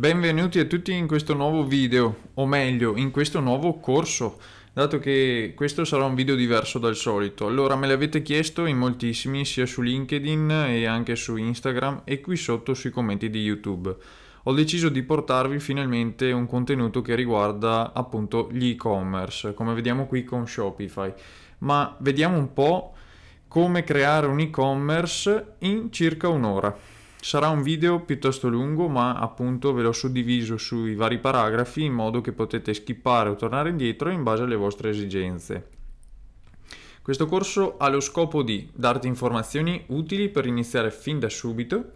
Benvenuti a tutti in questo nuovo video, o meglio, in questo nuovo corso, dato che questo sarà un video diverso dal solito. Allora, me l'avete chiesto in moltissimi, sia su LinkedIn e anche su Instagram e qui sotto sui commenti di YouTube. Ho deciso di portarvi finalmente un contenuto che riguarda appunto gli e-commerce, come vediamo qui con Shopify. Ma vediamo un po' come creare un e-commerce in circa un'ora. Sarà un video piuttosto lungo, ma appunto ve l'ho suddiviso sui vari paragrafi in modo che potete skippare o tornare indietro in base alle vostre esigenze. Questo corso ha lo scopo di darti informazioni utili per iniziare fin da subito,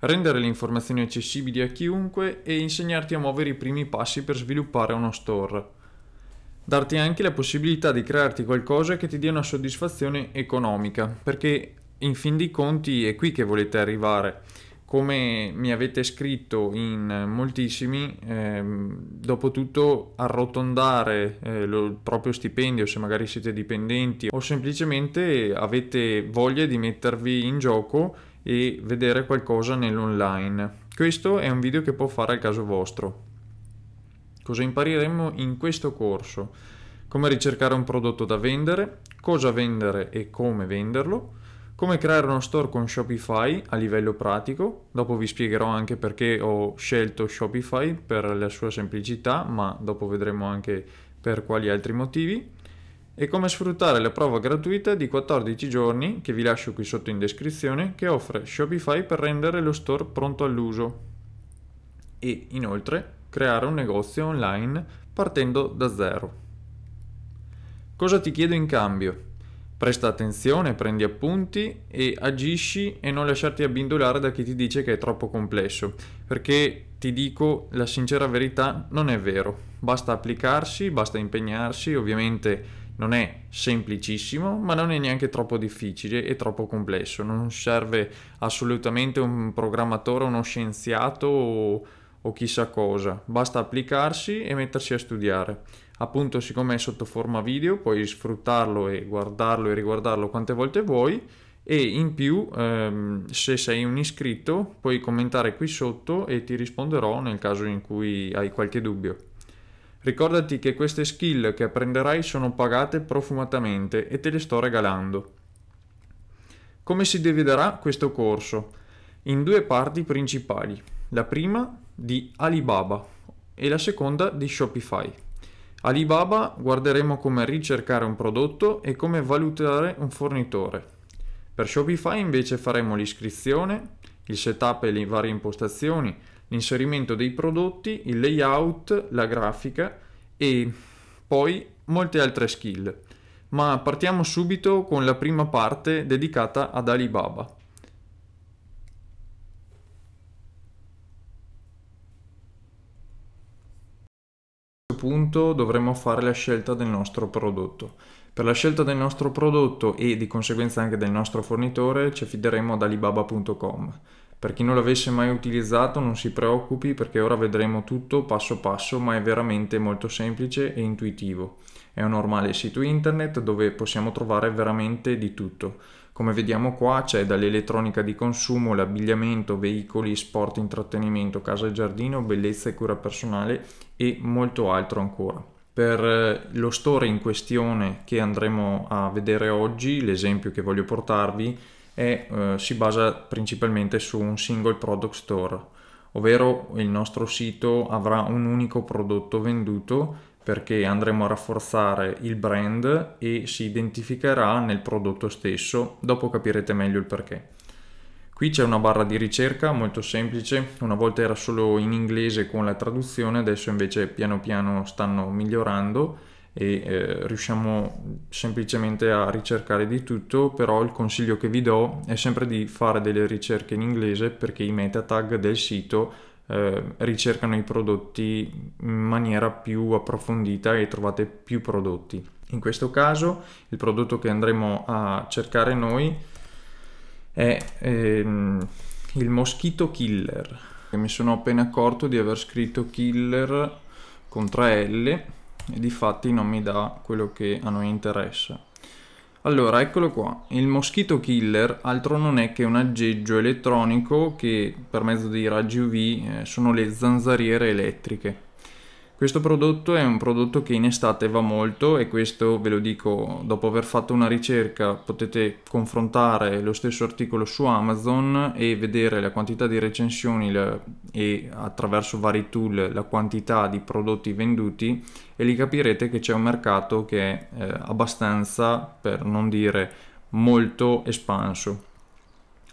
rendere le informazioni accessibili a chiunque e insegnarti a muovere i primi passi per sviluppare uno store darti anche la possibilità di crearti qualcosa che ti dia una soddisfazione economica, perché in fin dei conti è qui che volete arrivare come mi avete scritto in moltissimi, ehm, dopo tutto arrotondare eh, lo, il proprio stipendio se magari siete dipendenti o semplicemente avete voglia di mettervi in gioco e vedere qualcosa nell'online. Questo è un video che può fare al caso vostro. Cosa impareremo in questo corso? Come ricercare un prodotto da vendere, cosa vendere e come venderlo come creare uno store con Shopify a livello pratico. Dopo vi spiegherò anche perché ho scelto Shopify per la sua semplicità, ma dopo vedremo anche per quali altri motivi. E come sfruttare la prova gratuita di 14 giorni, che vi lascio qui sotto in descrizione, che offre Shopify per rendere lo store pronto all'uso. E inoltre creare un negozio online partendo da zero. Cosa ti chiedo in cambio? Presta attenzione, prendi appunti e agisci e non lasciarti abbindolare da chi ti dice che è troppo complesso, perché ti dico la sincera verità, non è vero. Basta applicarsi, basta impegnarsi, ovviamente non è semplicissimo, ma non è neanche troppo difficile e troppo complesso. Non serve assolutamente un programmatore, uno scienziato o o chissà cosa, basta applicarsi e mettersi a studiare. Appunto, siccome è sotto forma video, puoi sfruttarlo e guardarlo e riguardarlo quante volte vuoi e in più ehm, se sei un iscritto puoi commentare qui sotto e ti risponderò nel caso in cui hai qualche dubbio. Ricordati che queste skill che apprenderai sono pagate profumatamente e te le sto regalando. Come si dividerà questo corso? In due parti principali. La prima di Alibaba e la seconda di Shopify. Alibaba guarderemo come ricercare un prodotto e come valutare un fornitore. Per Shopify invece faremo l'iscrizione, il setup e le varie impostazioni, l'inserimento dei prodotti, il layout, la grafica e poi molte altre skill. Ma partiamo subito con la prima parte dedicata ad Alibaba. punto dovremmo fare la scelta del nostro prodotto. Per la scelta del nostro prodotto e di conseguenza anche del nostro fornitore ci affideremo ad alibaba.com. Per chi non l'avesse mai utilizzato non si preoccupi perché ora vedremo tutto passo passo ma è veramente molto semplice e intuitivo. È un normale sito internet dove possiamo trovare veramente di tutto come vediamo qua c'è dall'elettronica di consumo, l'abbigliamento, veicoli, sport, intrattenimento, casa e giardino, bellezza e cura personale e molto altro ancora. Per eh, lo store in questione che andremo a vedere oggi, l'esempio che voglio portarvi è, eh, si basa principalmente su un single product store, ovvero il nostro sito avrà un unico prodotto venduto perché andremo a rafforzare il brand e si identificherà nel prodotto stesso, dopo capirete meglio il perché. Qui c'è una barra di ricerca molto semplice, una volta era solo in inglese con la traduzione, adesso invece piano piano stanno migliorando e eh, riusciamo semplicemente a ricercare di tutto, però il consiglio che vi do è sempre di fare delle ricerche in inglese perché i meta tag del sito eh, ricercano i prodotti in maniera più approfondita e trovate più prodotti. In questo caso il prodotto che andremo a cercare noi è ehm, il Moschito Killer. Mi sono appena accorto di aver scritto Killer con 3 L e di fatti non mi dà quello che a noi interessa. Allora, eccolo qua. Il Mosquito Killer altro non è che un aggeggio elettronico che per mezzo dei raggi UV eh, sono le zanzariere elettriche. Questo prodotto è un prodotto che in estate va molto e questo ve lo dico dopo aver fatto una ricerca potete confrontare lo stesso articolo su Amazon e vedere la quantità di recensioni e attraverso vari tool la quantità di prodotti venduti e lì capirete che c'è un mercato che è eh, abbastanza per non dire molto espanso.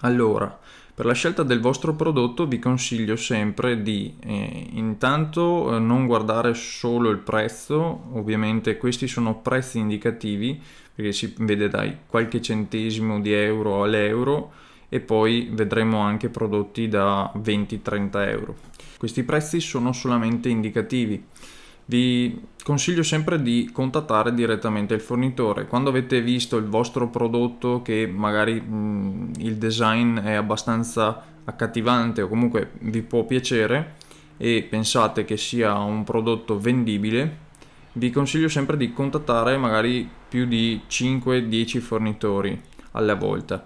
Allora, per la scelta del vostro prodotto vi consiglio sempre di eh, intanto eh, non guardare solo il prezzo, ovviamente questi sono prezzi indicativi perché si vede dai qualche centesimo di euro all'euro e poi vedremo anche prodotti da 20-30 euro. Questi prezzi sono solamente indicativi vi consiglio sempre di contattare direttamente il fornitore. Quando avete visto il vostro prodotto che magari mh, mm, il design è abbastanza accattivante o comunque vi può piacere e pensate che sia un prodotto vendibile, vi consiglio sempre di contattare magari più di 5-10 fornitori alla volta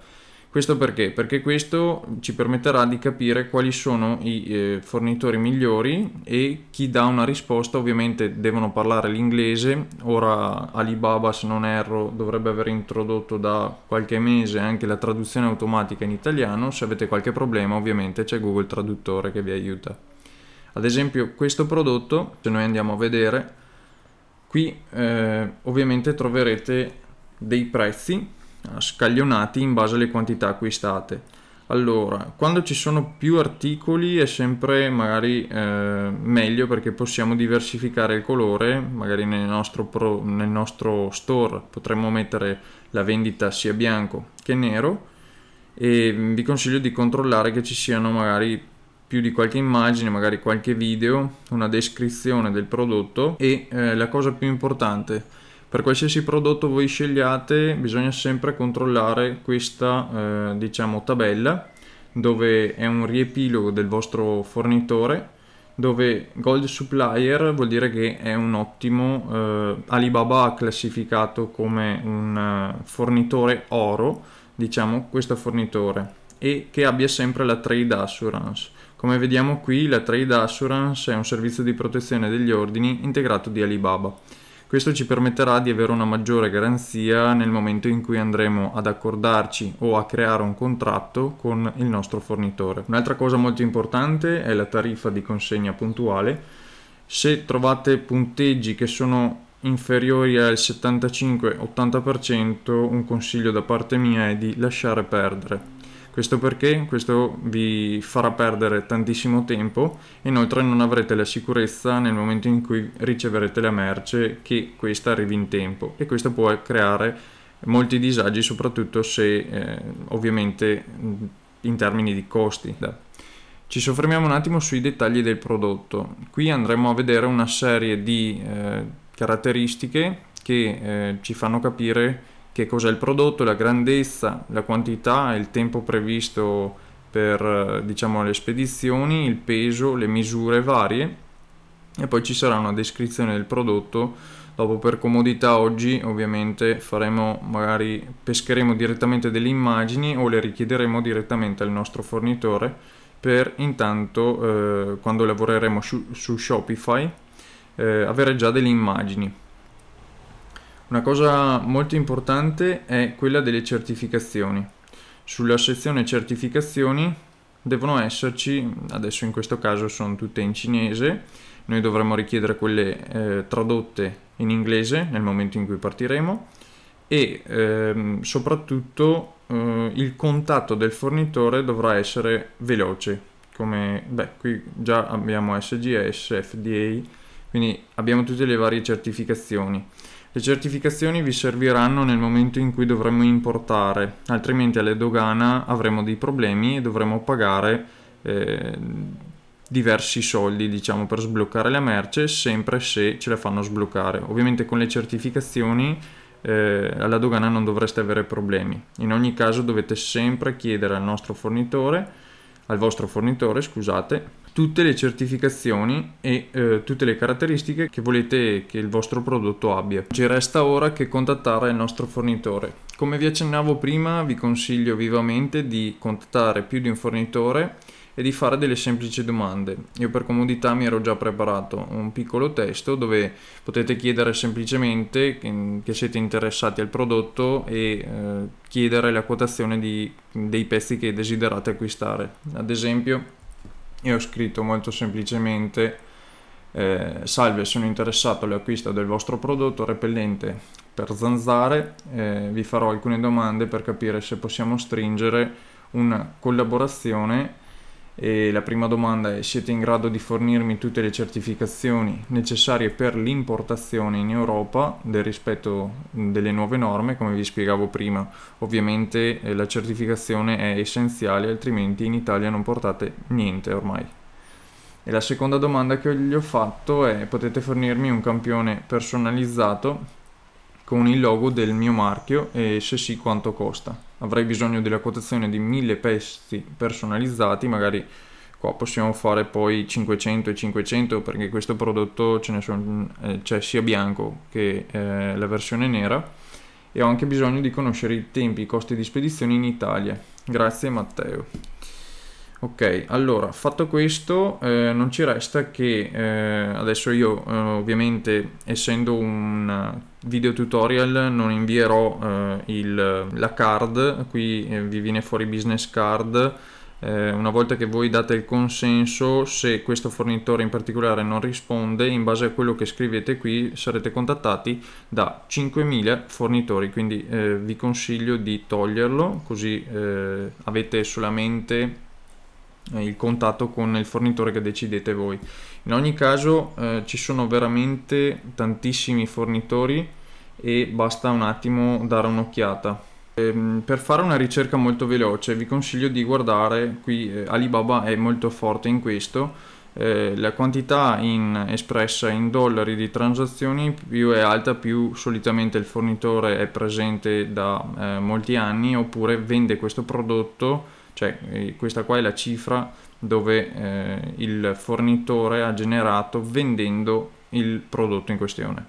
questo perché? Perché questo ci permetterà di capire quali sono i eh, fornitori migliori e chi dà una risposta, ovviamente devono parlare l'inglese, ora Alibaba se non erro dovrebbe aver introdotto da qualche mese anche la traduzione automatica in italiano, se avete qualche problema ovviamente c'è Google Traduttore che vi aiuta. Ad esempio questo prodotto, se noi andiamo a vedere, qui eh, ovviamente troverete dei prezzi scaglionati in base alle quantità acquistate. Allora, quando ci sono più articoli è sempre magari eh, meglio perché possiamo diversificare il colore, magari nel nostro, pro, nel nostro store potremmo mettere la vendita sia bianco che nero e vi consiglio di controllare che ci siano magari più di qualche immagine, magari qualche video, una descrizione del prodotto e eh, la cosa più importante per qualsiasi prodotto voi scegliate bisogna sempre controllare questa eh, diciamo, tabella dove è un riepilogo del vostro fornitore dove Gold Supplier vuol dire che è un ottimo, eh, Alibaba ha classificato come un uh, fornitore oro, diciamo questo fornitore, e che abbia sempre la trade assurance. Come vediamo qui la trade assurance è un servizio di protezione degli ordini integrato di Alibaba. Questo ci permetterà di avere una maggiore garanzia nel momento in cui andremo ad accordarci o a creare un contratto con il nostro fornitore. Un'altra cosa molto importante è la tariffa di consegna puntuale. Se trovate punteggi che sono inferiori al 75-80%, un consiglio da parte mia è di lasciare perdere questo perché questo vi farà perdere tantissimo tempo, inoltre non avrete la sicurezza nel momento in cui riceverete la merce che questa arrivi in tempo e questo può creare molti disagi soprattutto se eh, ovviamente in termini di costi. Ci soffermiamo un attimo sui dettagli del prodotto. Qui andremo a vedere una serie di eh, caratteristiche che eh, ci fanno capire che cos'è il prodotto, la grandezza, la quantità, il tempo previsto per eh, diciamo, le spedizioni, il peso, le misure varie e poi ci sarà una descrizione del prodotto. Dopo per comodità oggi ovviamente faremo magari pescheremo direttamente delle immagini o le richiederemo direttamente al nostro fornitore per intanto eh, quando lavoreremo su, su Shopify eh, avere già delle immagini una cosa molto importante è quella delle certificazioni. Sulla sezione certificazioni devono esserci, adesso in questo caso sono tutte in cinese, noi dovremmo richiedere quelle eh, tradotte in inglese nel momento in cui partiremo e ehm, soprattutto eh, il contatto del fornitore dovrà essere veloce, come beh, qui già abbiamo SGS, FDA, quindi abbiamo tutte le varie certificazioni. Le certificazioni vi serviranno nel momento in cui dovremo importare, altrimenti alle dogana avremo dei problemi e dovremo pagare eh, diversi soldi diciamo, per sbloccare la merce, sempre se ce la fanno sbloccare. Ovviamente con le certificazioni eh, alla dogana non dovreste avere problemi. In ogni caso dovete sempre chiedere al nostro fornitore, al vostro fornitore, scusate, tutte le certificazioni e eh, tutte le caratteristiche che volete che il vostro prodotto abbia. Ci resta ora che contattare il nostro fornitore. Come vi accennavo prima, vi consiglio vivamente di contattare più di un fornitore e di fare delle semplici domande. Io per comodità mi ero già preparato un piccolo testo dove potete chiedere semplicemente che siete interessati al prodotto e eh, chiedere la quotazione di, dei pezzi che desiderate acquistare. Ad esempio, e ho scritto molto semplicemente eh, salve sono interessato all'acquisto del vostro prodotto repellente per zanzare eh, vi farò alcune domande per capire se possiamo stringere una collaborazione e la prima domanda è: siete in grado di fornirmi tutte le certificazioni necessarie per l'importazione in Europa del rispetto delle nuove norme, come vi spiegavo prima? Ovviamente eh, la certificazione è essenziale, altrimenti in Italia non portate niente ormai. E la seconda domanda che gli ho fatto è: potete fornirmi un campione personalizzato con il logo del mio marchio e se sì quanto costa? avrei bisogno della quotazione di 1000 pezzi personalizzati, magari qua possiamo fare poi 500 e 500 perché questo prodotto ce ne sono, eh, c'è sia bianco che eh, la versione nera e ho anche bisogno di conoscere i tempi e i costi di spedizione in Italia. Grazie Matteo. Ok, allora fatto questo eh, non ci resta che eh, adesso io eh, ovviamente essendo un eh, video tutorial non invierò eh, il, la card, qui eh, vi viene fuori business card, una volta che voi date il consenso se questo fornitore in particolare non risponde in base a quello che scrivete qui sarete contattati da 5.000 fornitori quindi vi consiglio di toglierlo così avete solamente eh, il contatto con il fornitore che decidete voi. In ogni caso eh, ci sono veramente tantissimi fornitori e basta un attimo dare un'occhiata. Ehm, per fare una ricerca molto veloce vi consiglio di guardare, qui eh, Alibaba è molto forte in questo, eh, la quantità in, espressa in dollari di transazioni più è alta più solitamente il fornitore è presente da eh, molti anni oppure vende questo prodotto cioè, eh, questa qua è la cifra dove eh, il fornitore ha generato vendendo il prodotto in questione.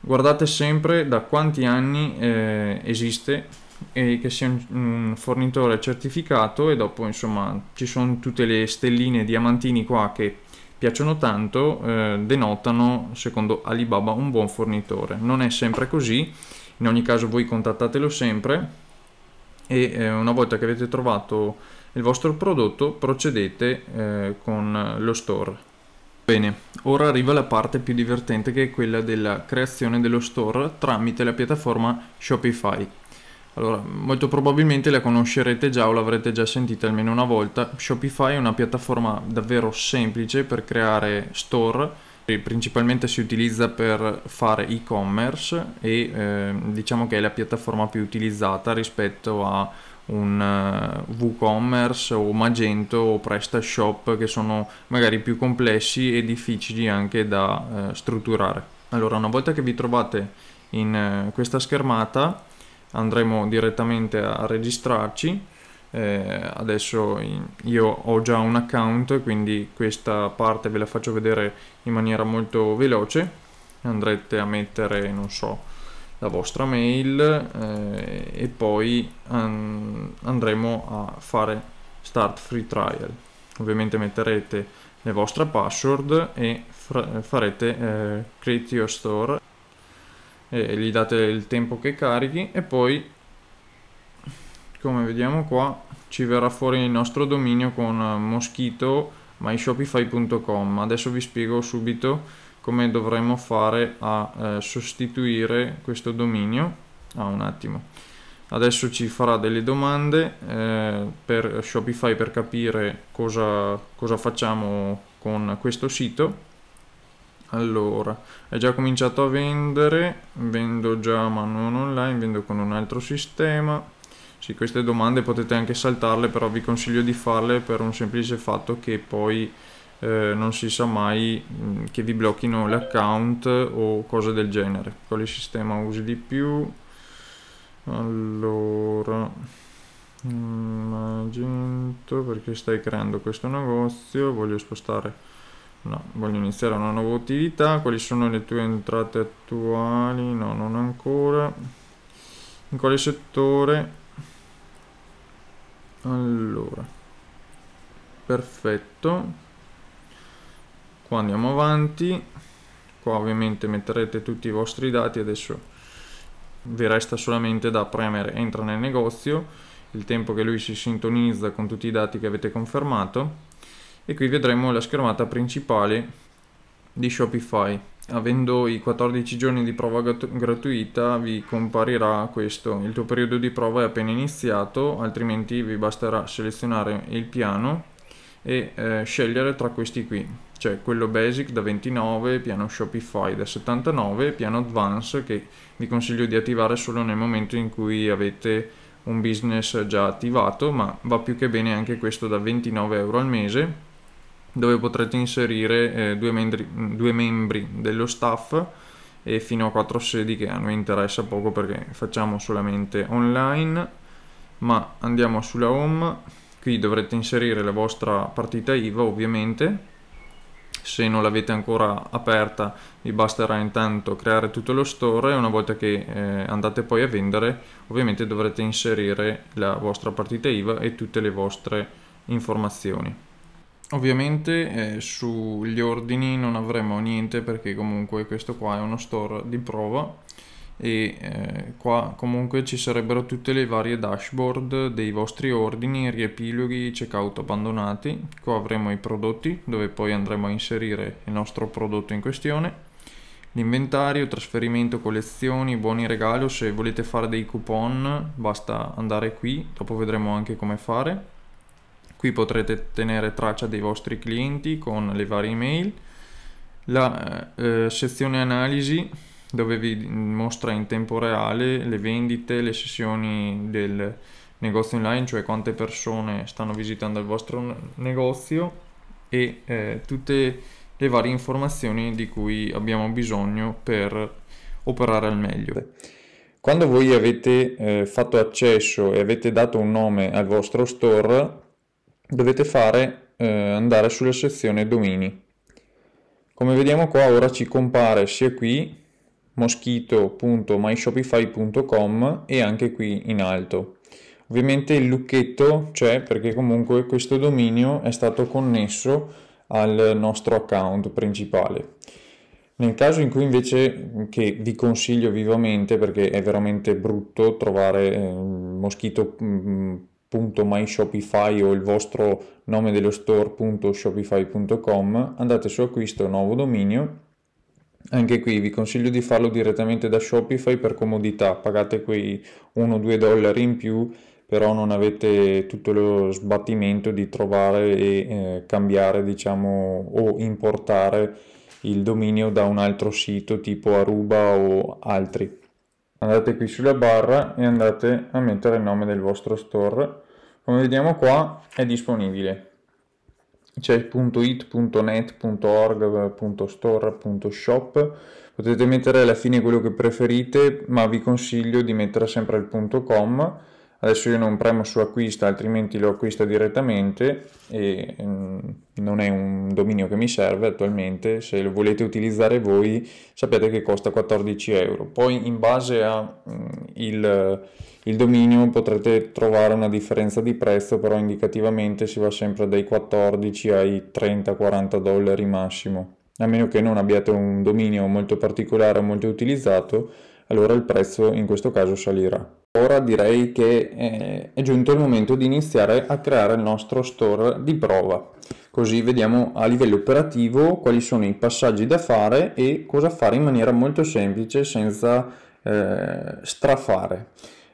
Guardate sempre da quanti anni eh, esiste e che sia un, fornitore certificato e dopo insomma ci sono tutte le stelline diamantini qua che piacciono tanto eh, denotano secondo Alibaba un buon fornitore non è sempre così in ogni caso voi contattatelo sempre e eh, una volta che avete trovato il vostro prodotto procedete eh, con lo store. Bene, ora arriva la parte più divertente che è quella della creazione dello store tramite la piattaforma Shopify. Allora, molto probabilmente la conoscerete già o l'avrete già sentita almeno una volta. Shopify è una piattaforma davvero semplice per creare store principalmente si utilizza per fare e-commerce e eh, diciamo che è la piattaforma più utilizzata rispetto a un uh, WooCommerce o Magento o PrestaShop che sono magari più complessi e difficili anche da uh, strutturare. Allora, una volta che vi trovate in uh, questa schermata andremo direttamente a registrarci eh, adesso io ho già un account quindi questa parte ve la faccio vedere in maniera molto veloce andrete a mettere non so la vostra mail eh, e poi an- andremo a fare start free trial ovviamente metterete le vostre password e fra- farete eh, create your store gli date il tempo che carichi e poi come vediamo qua ci verrà fuori il nostro dominio con eh, moschito myshopify.com adesso vi spiego subito come dovremmo fare a eh, sostituire questo dominio ah, un attimo adesso ci farà delle domande eh, per Shopify per capire cosa, cosa facciamo con questo sito allora è già cominciato a vendere vendo già ma non online vendo con un altro sistema sì, queste domande potete anche saltarle, però vi consiglio di farle per un semplice fatto che poi eh, non si sa mai mh, mm, che vi blocchino l'account o cose del genere. Quale sistema usi di più? Allora, Magento perché stai creando questo negozio, voglio spostare, no, voglio iniziare una nuova attività, quali sono le tue entrate attuali? No, non ancora. In quale settore? Allora, perfetto. Qua andiamo avanti. Qua ovviamente metterete tutti i vostri dati. Adesso vi resta solamente da premere entra nel negozio il tempo che lui si sintonizza con tutti i dati che avete confermato e qui vedremo la schermata principale di Shopify avendo i 14 giorni di prova grat- gratuita vi comparirà questo. Il tuo periodo di prova è appena iniziato, altrimenti vi basterà selezionare il piano e eh, scegliere tra questi qui. C'è quello basic da 29, piano Shopify da 79 piano advance che vi consiglio di attivare solo nel momento in cui avete un business già attivato, ma va più che bene anche questo da 29 euro al mese dove potrete inserire eh, due, membri, due, membri, dello staff e fino a quattro sedi che a noi interessa poco perché facciamo solamente online ma andiamo sulla home qui dovrete inserire la vostra partita IVA ovviamente se non l'avete ancora aperta vi basterà intanto creare tutto lo store e una volta che eh, andate poi a vendere ovviamente dovrete inserire la vostra partita IVA e tutte le vostre informazioni Ovviamente eh, sugli ordini non avremo niente perché comunque questo qua è uno store di prova e eh, qua comunque ci sarebbero tutte le varie dashboard dei vostri ordini, riepiloghi, checkout abbandonati. Qua avremo i prodotti dove poi andremo a inserire il nostro prodotto in questione, l'inventario, trasferimento, collezioni, buoni regalo, se volete fare dei coupon basta andare qui, dopo vedremo anche come fare Qui potrete tenere traccia dei vostri clienti con le varie email. La eh, eh, sezione analisi dove vi mostra in tempo reale le vendite, le sessioni del negozio online, cioè quante persone stanno visitando il vostro negozio e eh, tutte le varie informazioni di cui abbiamo bisogno per operare al meglio. Quando voi avete eh, fatto accesso e avete dato un nome al vostro store, dovete fare eh, andare sulla sezione domini. Come vediamo qua ora ci compare sia qui moschito.myshopify.com e anche qui in alto. Ovviamente il lucchetto c'è perché comunque questo dominio è stato connesso al nostro account principale. Nel caso in cui invece che vi consiglio vivamente perché è veramente brutto trovare eh, moschito mm, www.myshopify o il vostro nome dello store.shopify.com, andate su acquisto nuovo dominio. Anche qui vi consiglio di farlo direttamente da Shopify per comodità, pagate quei 1-2 dollari in più, però non avete tutto lo sbattimento di trovare e eh, cambiare, diciamo, o importare il dominio da un altro sito tipo Aruba o altri. Andate qui sulla barra e andate a mettere il nome del vostro store come vediamo qua è disponibile c'è il punto .it, punto .store, punto .shop potete mettere alla fine quello che preferite ma vi consiglio di mettere sempre il punto .com adesso io non premo su acquista altrimenti lo acquisto direttamente e mm, non è un dominio che mi serve attualmente se lo volete utilizzare voi sapete che costa 14 euro poi in base al mm, dominio potrete trovare una differenza di prezzo però indicativamente si va sempre dai 14 ai 30 40 dollari massimo a meno che non abbiate un dominio molto particolare o molto utilizzato allora il prezzo in questo caso salirà Ora direi che eh, è giunto il momento di iniziare a creare il nostro store di prova, così vediamo a livello operativo quali sono i passaggi da fare e cosa fare in maniera molto semplice senza eh, strafare.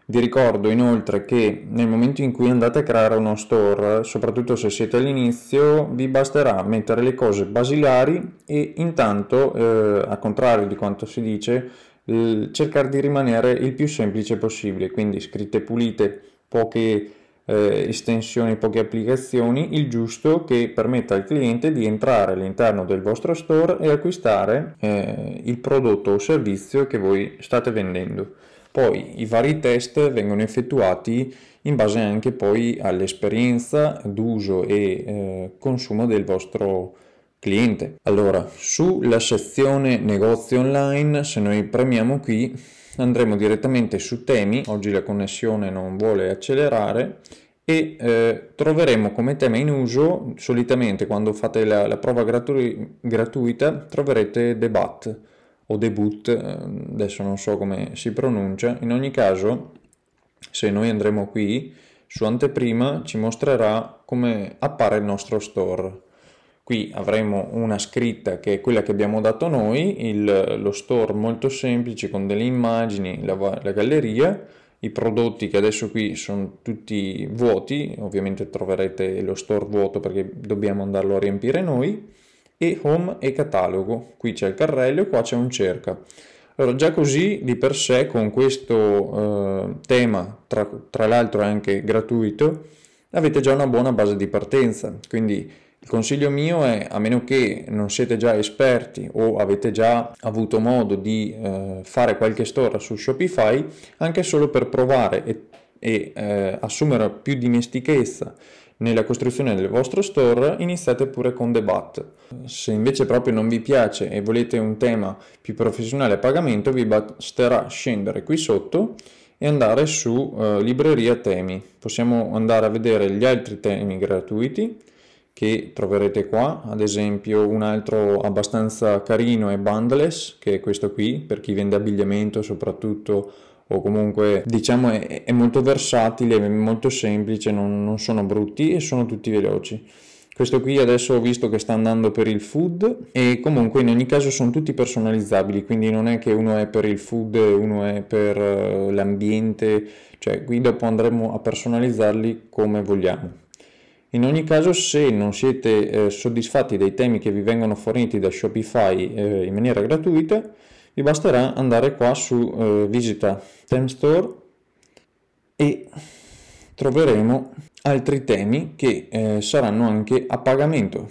Vi ricordo inoltre che nel momento in cui andate a creare uno store, soprattutto se siete all'inizio, vi basterà mettere le cose basilari e intanto, eh, a contrario di quanto si dice, cercare di rimanere il più semplice possibile, quindi scritte pulite, poche eh, estensioni, poche applicazioni, il giusto che permetta al cliente di entrare all'interno del vostro store e acquistare eh, il prodotto o servizio che voi state vendendo. Poi i vari test vengono effettuati in base anche poi all'esperienza d'uso e eh, consumo del vostro prodotto cliente. Allora, sulla sezione negozi online, se noi premiamo qui, andremo direttamente su temi, oggi la connessione non vuole accelerare, e eh, troveremo come tema in uso, solitamente quando fate la, la prova gratu- gratuita, troverete debat o debut, eh, adesso non so come si pronuncia, in ogni caso se noi andremo qui su anteprima ci mostrerà come appare il nostro store Qui avremo una scritta che è quella che abbiamo dato noi, il, lo store molto semplice con delle immagini, la, la galleria, i prodotti che adesso qui sono tutti vuoti, ovviamente troverete lo store vuoto perché dobbiamo andarlo a riempire noi, e home e catalogo. Qui c'è il carrello e qua c'è un cerca. Allora, già così di per sé con questo eh, tema, tra, tra l'altro è anche gratuito, avete già una buona base di partenza. Quindi il consiglio mio è, a meno che non siete già esperti o avete già avuto modo di eh, fare qualche store su Shopify, anche solo per provare e, e eh, assumere più dimestichezza nella costruzione del vostro store, iniziate pure con Debat. Se invece proprio non vi piace e volete un tema più professionale a pagamento, vi basterà scendere qui sotto e andare su eh, libreria temi. Possiamo andare a vedere gli altri temi gratuiti che troverete qua, ad esempio un altro abbastanza carino è Bundles, che è questo qui, per chi vende abbigliamento soprattutto o comunque diciamo è, è molto versatile, è molto semplice, non, non sono brutti e sono tutti veloci. Questo qui adesso ho visto che sta andando per il food e comunque in ogni caso sono tutti personalizzabili, quindi non è che uno è per il food, uno è per eh, l'ambiente, cioè qui dopo andremo a personalizzarli come vogliamo. In ogni caso, se non siete eh, soddisfatti dei temi che vi vengono forniti da Shopify eh, in maniera gratuita, vi basterà andare qua su eh, Visita Theme Store e troveremo altri temi che eh, saranno anche a pagamento.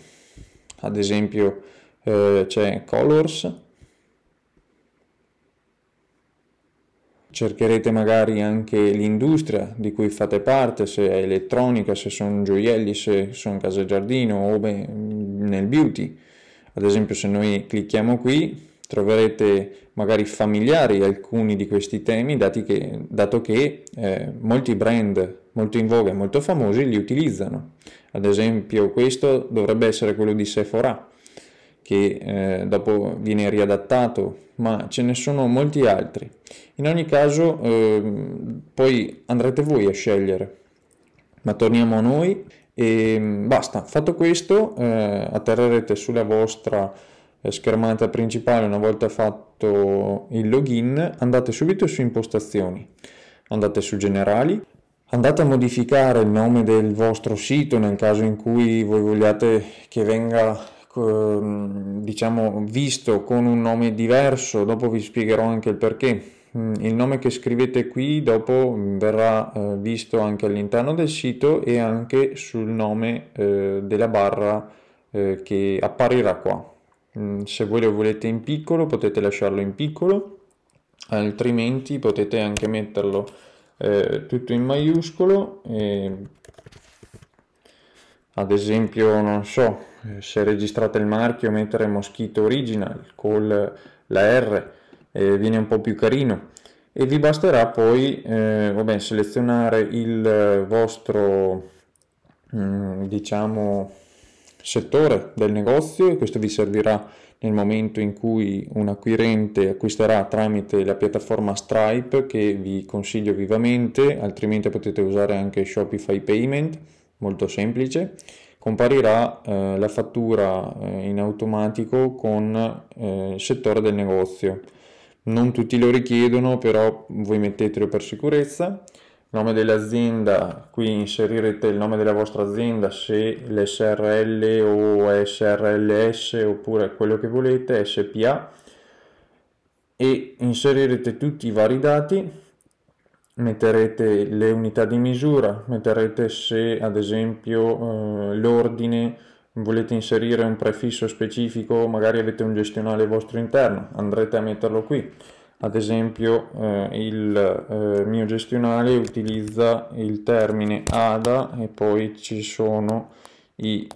Ad esempio eh, c'è Colors, cercherete magari anche l'industria di cui fate parte, se è elettronica, se sono gioielli, se sono case giardino o beh, nel beauty. Ad esempio se noi clicchiamo qui troverete magari familiari alcuni di questi temi, che, dato che eh, molti brand molto in voga e molto famosi li utilizzano. Ad esempio questo dovrebbe essere quello di Sephora che eh, dopo viene riadattato, ma ce ne sono molti altri. In ogni caso, eh, poi andrete voi a scegliere. Ma torniamo a noi e mm, basta. Fatto questo, eh, atterrerete sulla vostra eh, schermata principale una volta fatto il login, andate subito su impostazioni, andate su generali, andate a modificare il nome del vostro sito nel caso in cui voi vogliate che venga Ehm, diciamo visto con un nome diverso dopo vi spiegherò anche il perché mm, il nome che scrivete qui dopo mm, verrà eh, visto anche all'interno del sito e anche sul nome eh, della barra eh, che apparirà qua mm, se voi lo volete in piccolo potete lasciarlo in piccolo altrimenti potete anche metterlo tutto in maiuscolo e ad esempio non so eh, se registrate il marchio mettere Moschito Original con la R eh, viene un po' più carino e vi basterà poi eh, vabbè, selezionare il eh, vostro mm, diciamo settore del negozio e questo vi servirà nel momento in cui un acquirente acquisterà tramite la piattaforma Stripe che vi consiglio vivamente altrimenti potete usare anche Shopify Payment molto semplice comparirà eh, la fattura eh, in automatico con eh, il settore del negozio. Non tutti lo richiedono, però voi mettetelo per sicurezza. Nome dell'azienda, qui inserirete il nome della vostra azienda, se l'SRL o SRLS oppure quello che volete, SPA, e inserirete tutti i vari dati metterete le unità di misura, metterete se ad esempio eh, l'ordine volete inserire un prefisso specifico, magari avete un gestionale vostro interno, andrete a metterlo qui. Ad esempio eh, il eh, mio gestionale utilizza il termine ADA e poi ci sono i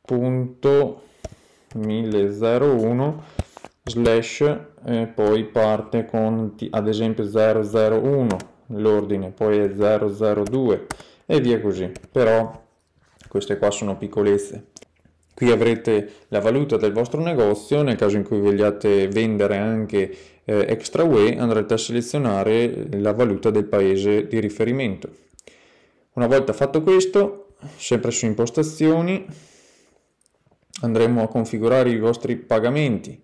punto 1001 slash e poi parte con ad esempio 001 l'ordine, poi è 002 e via così. Però queste qua sono piccolezze. Qui avrete la valuta del vostro negozio, nel caso in cui vogliate vendere anche eh, extra way andrete a selezionare la valuta del paese di riferimento. Una volta fatto questo, sempre su impostazioni, andremo a configurare i vostri pagamenti.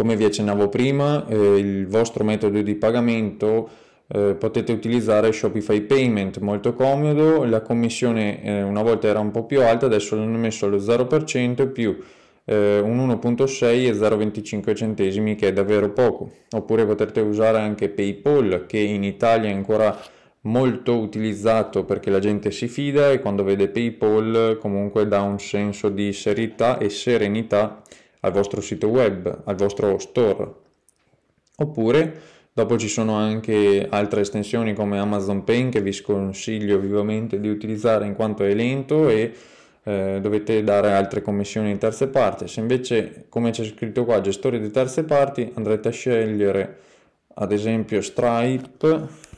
Come vi accennavo prima, eh, il vostro metodo di pagamento eh, potete utilizzare Shopify Payment, molto comodo, la commissione eh, una volta era un po' più alta, adesso l'hanno messo allo 0% più eh, un 1.6 e 0.25 centesimi che è davvero poco. Oppure potete usare anche PayPal che in Italia è ancora molto utilizzato perché la gente si fida e quando vede PayPal comunque dà un senso di serietà e serenità al vostro sito web, al vostro store. Oppure dopo ci sono anche altre estensioni come Amazon Pen che vi sconsiglio vivamente di utilizzare in quanto è lento e eh, dovete dare altre commissioni in terze parti. Se invece, come c'è scritto qua, gestori di terze parti, andrete a scegliere ad esempio Stripe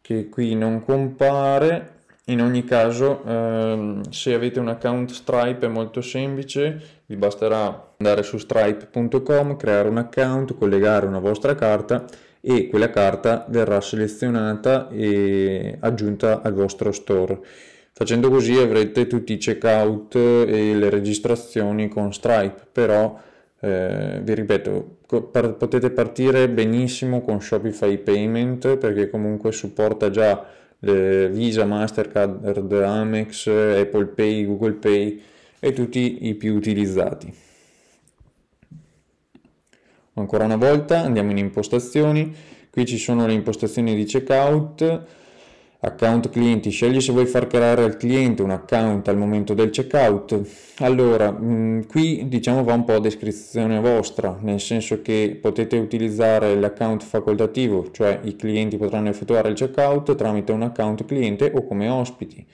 che qui non compare in ogni caso, ehm, se avete un account Stripe è molto semplice, vi basterà andare su stripe.com, creare un account, collegare una vostra carta e quella carta verrà selezionata e aggiunta al vostro store. Facendo così avrete tutti i checkout e le registrazioni con Stripe, però eh, vi ripeto, potete partire benissimo con Shopify Payment perché comunque supporta già eh, Visa, Mastercard, Amex, Apple Pay, Google Pay e tutti i più utilizzati. Ancora una volta andiamo in impostazioni, qui ci sono le impostazioni di checkout, account clienti, scegli se vuoi far creare al cliente un account al momento del checkout. Allora, mh, mm, qui diciamo va un po' a descrizione vostra, nel senso che potete utilizzare l'account facoltativo, cioè i clienti potranno effettuare il checkout tramite un account cliente o come ospiti,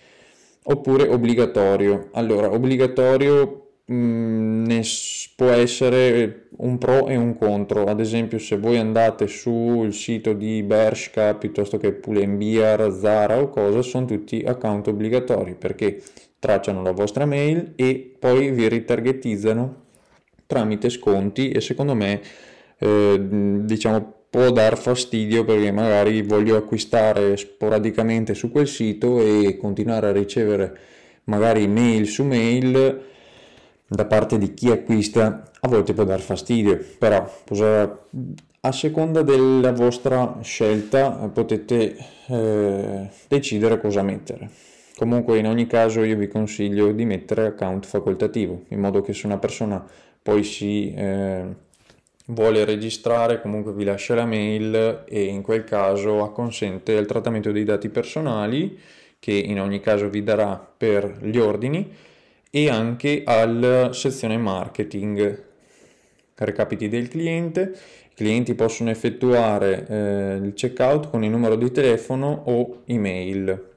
oppure obbligatorio. Allora, obbligatorio Mm, ne può essere un pro e un contro. Ad esempio, se voi andate sul sito di Bershka piuttosto che Pull&Bear, Zara o cosa, sono tutti account obbligatori perché tracciano la vostra mail e poi vi ritargetizzano tramite sconti e secondo me eh, diciamo può dar fastidio perché magari voglio acquistare sporadicamente su quel sito e continuare a ricevere magari mail su mail da parte di chi acquista a volte può dar fastidio, però cioè, a seconda della vostra scelta potete eh, decidere cosa mettere. Comunque in ogni caso io vi consiglio di mettere account facoltativo, in modo che se una persona poi si eh, vuole registrare comunque vi lascia la mail e in quel caso acconsente al trattamento dei dati personali che in ogni caso vi darà per gli ordini e anche alla sezione marketing recapiti del cliente. I clienti possono effettuare eh, il checkout con il numero di telefono o email.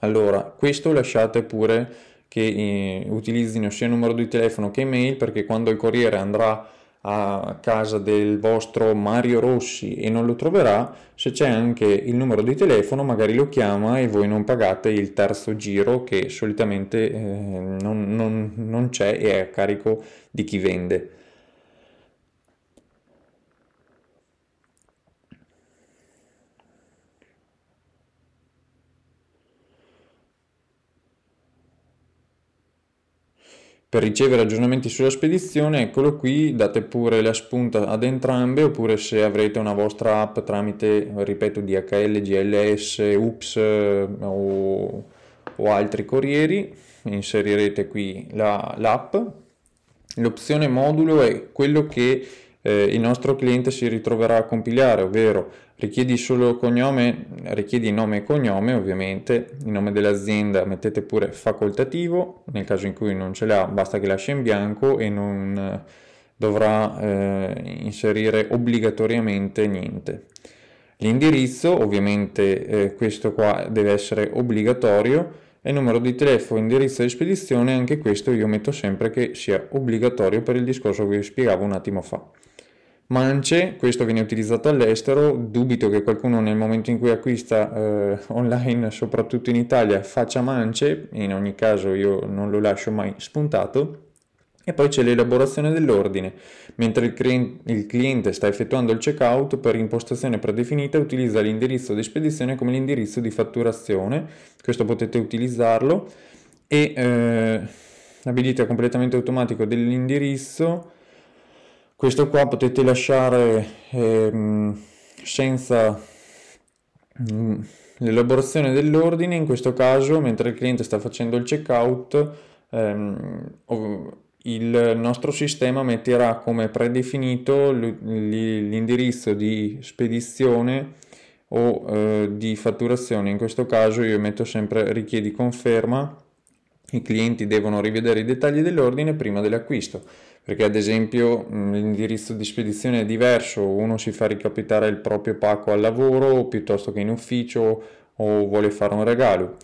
Allora, questo lasciate pure che eh, utilizzino sia il numero di telefono che email perché quando il corriere andrà a a casa del vostro Mario Rossi e non lo troverà, se c'è anche il numero di telefono magari lo chiama e voi non pagate il terzo giro che solitamente eh, non, non, non c'è e è a carico di chi vende. Per ricevere aggiornamenti sulla spedizione, eccolo qui, date pure la spunta ad entrambe, oppure se avrete una vostra app tramite, ripeto, DHL, GLS, UPS eh, o, o altri corrieri, inserirete qui la, l'app. L'opzione modulo è quello che eh, il nostro cliente si ritroverà a compilare, ovvero richiedi solo cognome, richiedi nome e cognome ovviamente, il nome dell'azienda mettete pure facoltativo, nel caso in cui non ce l'ha basta che lascia in bianco e non eh, dovrà eh, inserire obbligatoriamente niente. L'indirizzo, ovviamente eh, questo qua deve essere obbligatorio, e numero di telefono, indirizzo di spedizione, anche questo io metto sempre che sia obbligatorio per il discorso che vi spiegavo un attimo fa mance, questo viene utilizzato all'estero, dubito che qualcuno nel momento in cui acquista eh, online, soprattutto in Italia, faccia mance, in ogni caso io non lo lascio mai spuntato. E poi c'è l'elaborazione dell'ordine, mentre il, cre- il cliente sta effettuando il checkout per impostazione predefinita utilizza l'indirizzo di spedizione come l'indirizzo di fatturazione, questo potete utilizzarlo e eh, abilita completamento automatico dell'indirizzo questo qua potete lasciare ehm, senza mm, l'elaborazione dell'ordine in questo caso mentre il cliente sta facendo il checkout ehm, il nostro sistema metterà come predefinito l'indirizzo di spedizione o eh, di fatturazione in questo caso io metto sempre richiedi conferma i clienti devono rivedere i dettagli dell'ordine prima dell'acquisto perché ad esempio mm, l'indirizzo di spedizione è diverso, uno si fa ricapitare il proprio pacco al lavoro piuttosto che in ufficio o vuole fare un regalo.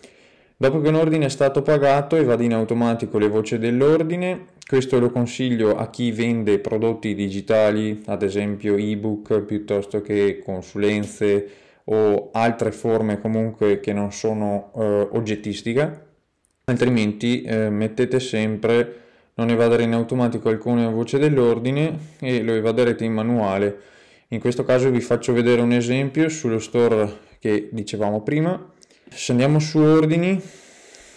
Dopo che un ordine è stato pagato evade in automatico le voci dell'ordine, questo lo consiglio a chi vende prodotti digitali, ad esempio ebook piuttosto che consulenze o altre forme comunque che non sono eh, oggettistica, altrimenti eh, mettete sempre non evadere in automatico alcune voce dell'ordine e lo evaderete in manuale. In questo caso vi faccio vedere un esempio sullo store che dicevamo prima. Se andiamo su ordini,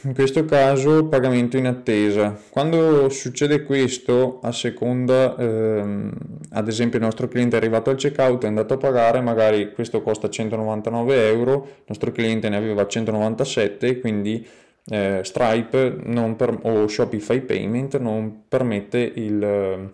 in questo caso pagamento in attesa. Quando succede questo, a seconda, ehm, ad esempio il nostro cliente è arrivato al checkout, è andato a pagare, magari questo costa 199 euro, il nostro cliente ne aveva 197, quindi eh, Stripe per, o Shopify Payment non permette il, eh,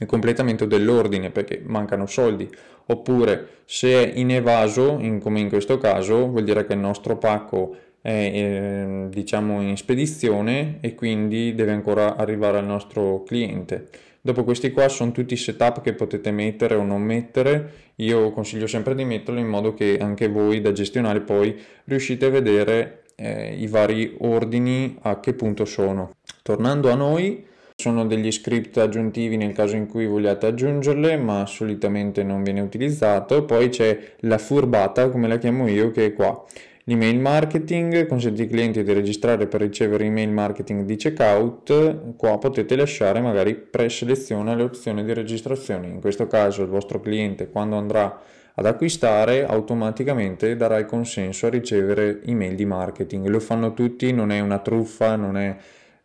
il completamento dell'ordine perché mancano soldi oppure se è in evaso in, come in questo caso vuol dire che il nostro pacco è eh, diciamo in spedizione e quindi deve ancora arrivare al nostro cliente dopo questi qua sono tutti i setup che potete mettere o non mettere io consiglio sempre di metterli in modo che anche voi da gestionare poi riuscite a vedere eh, i vari ordini a che punto sono. Tornando a noi, sono degli script aggiuntivi nel caso in cui vogliate aggiungerle, ma solitamente non viene utilizzato. Poi c'è la furbata, come la chiamo io, che è qua. L'email marketing consente ai clienti di registrare per ricevere email marketing di checkout. Qua potete lasciare, magari preseleziona le opzioni di registrazione. In questo caso il vostro cliente quando andrà a ad acquistare automaticamente darà il consenso a ricevere email di marketing. Lo fanno tutti, non è una truffa, non è...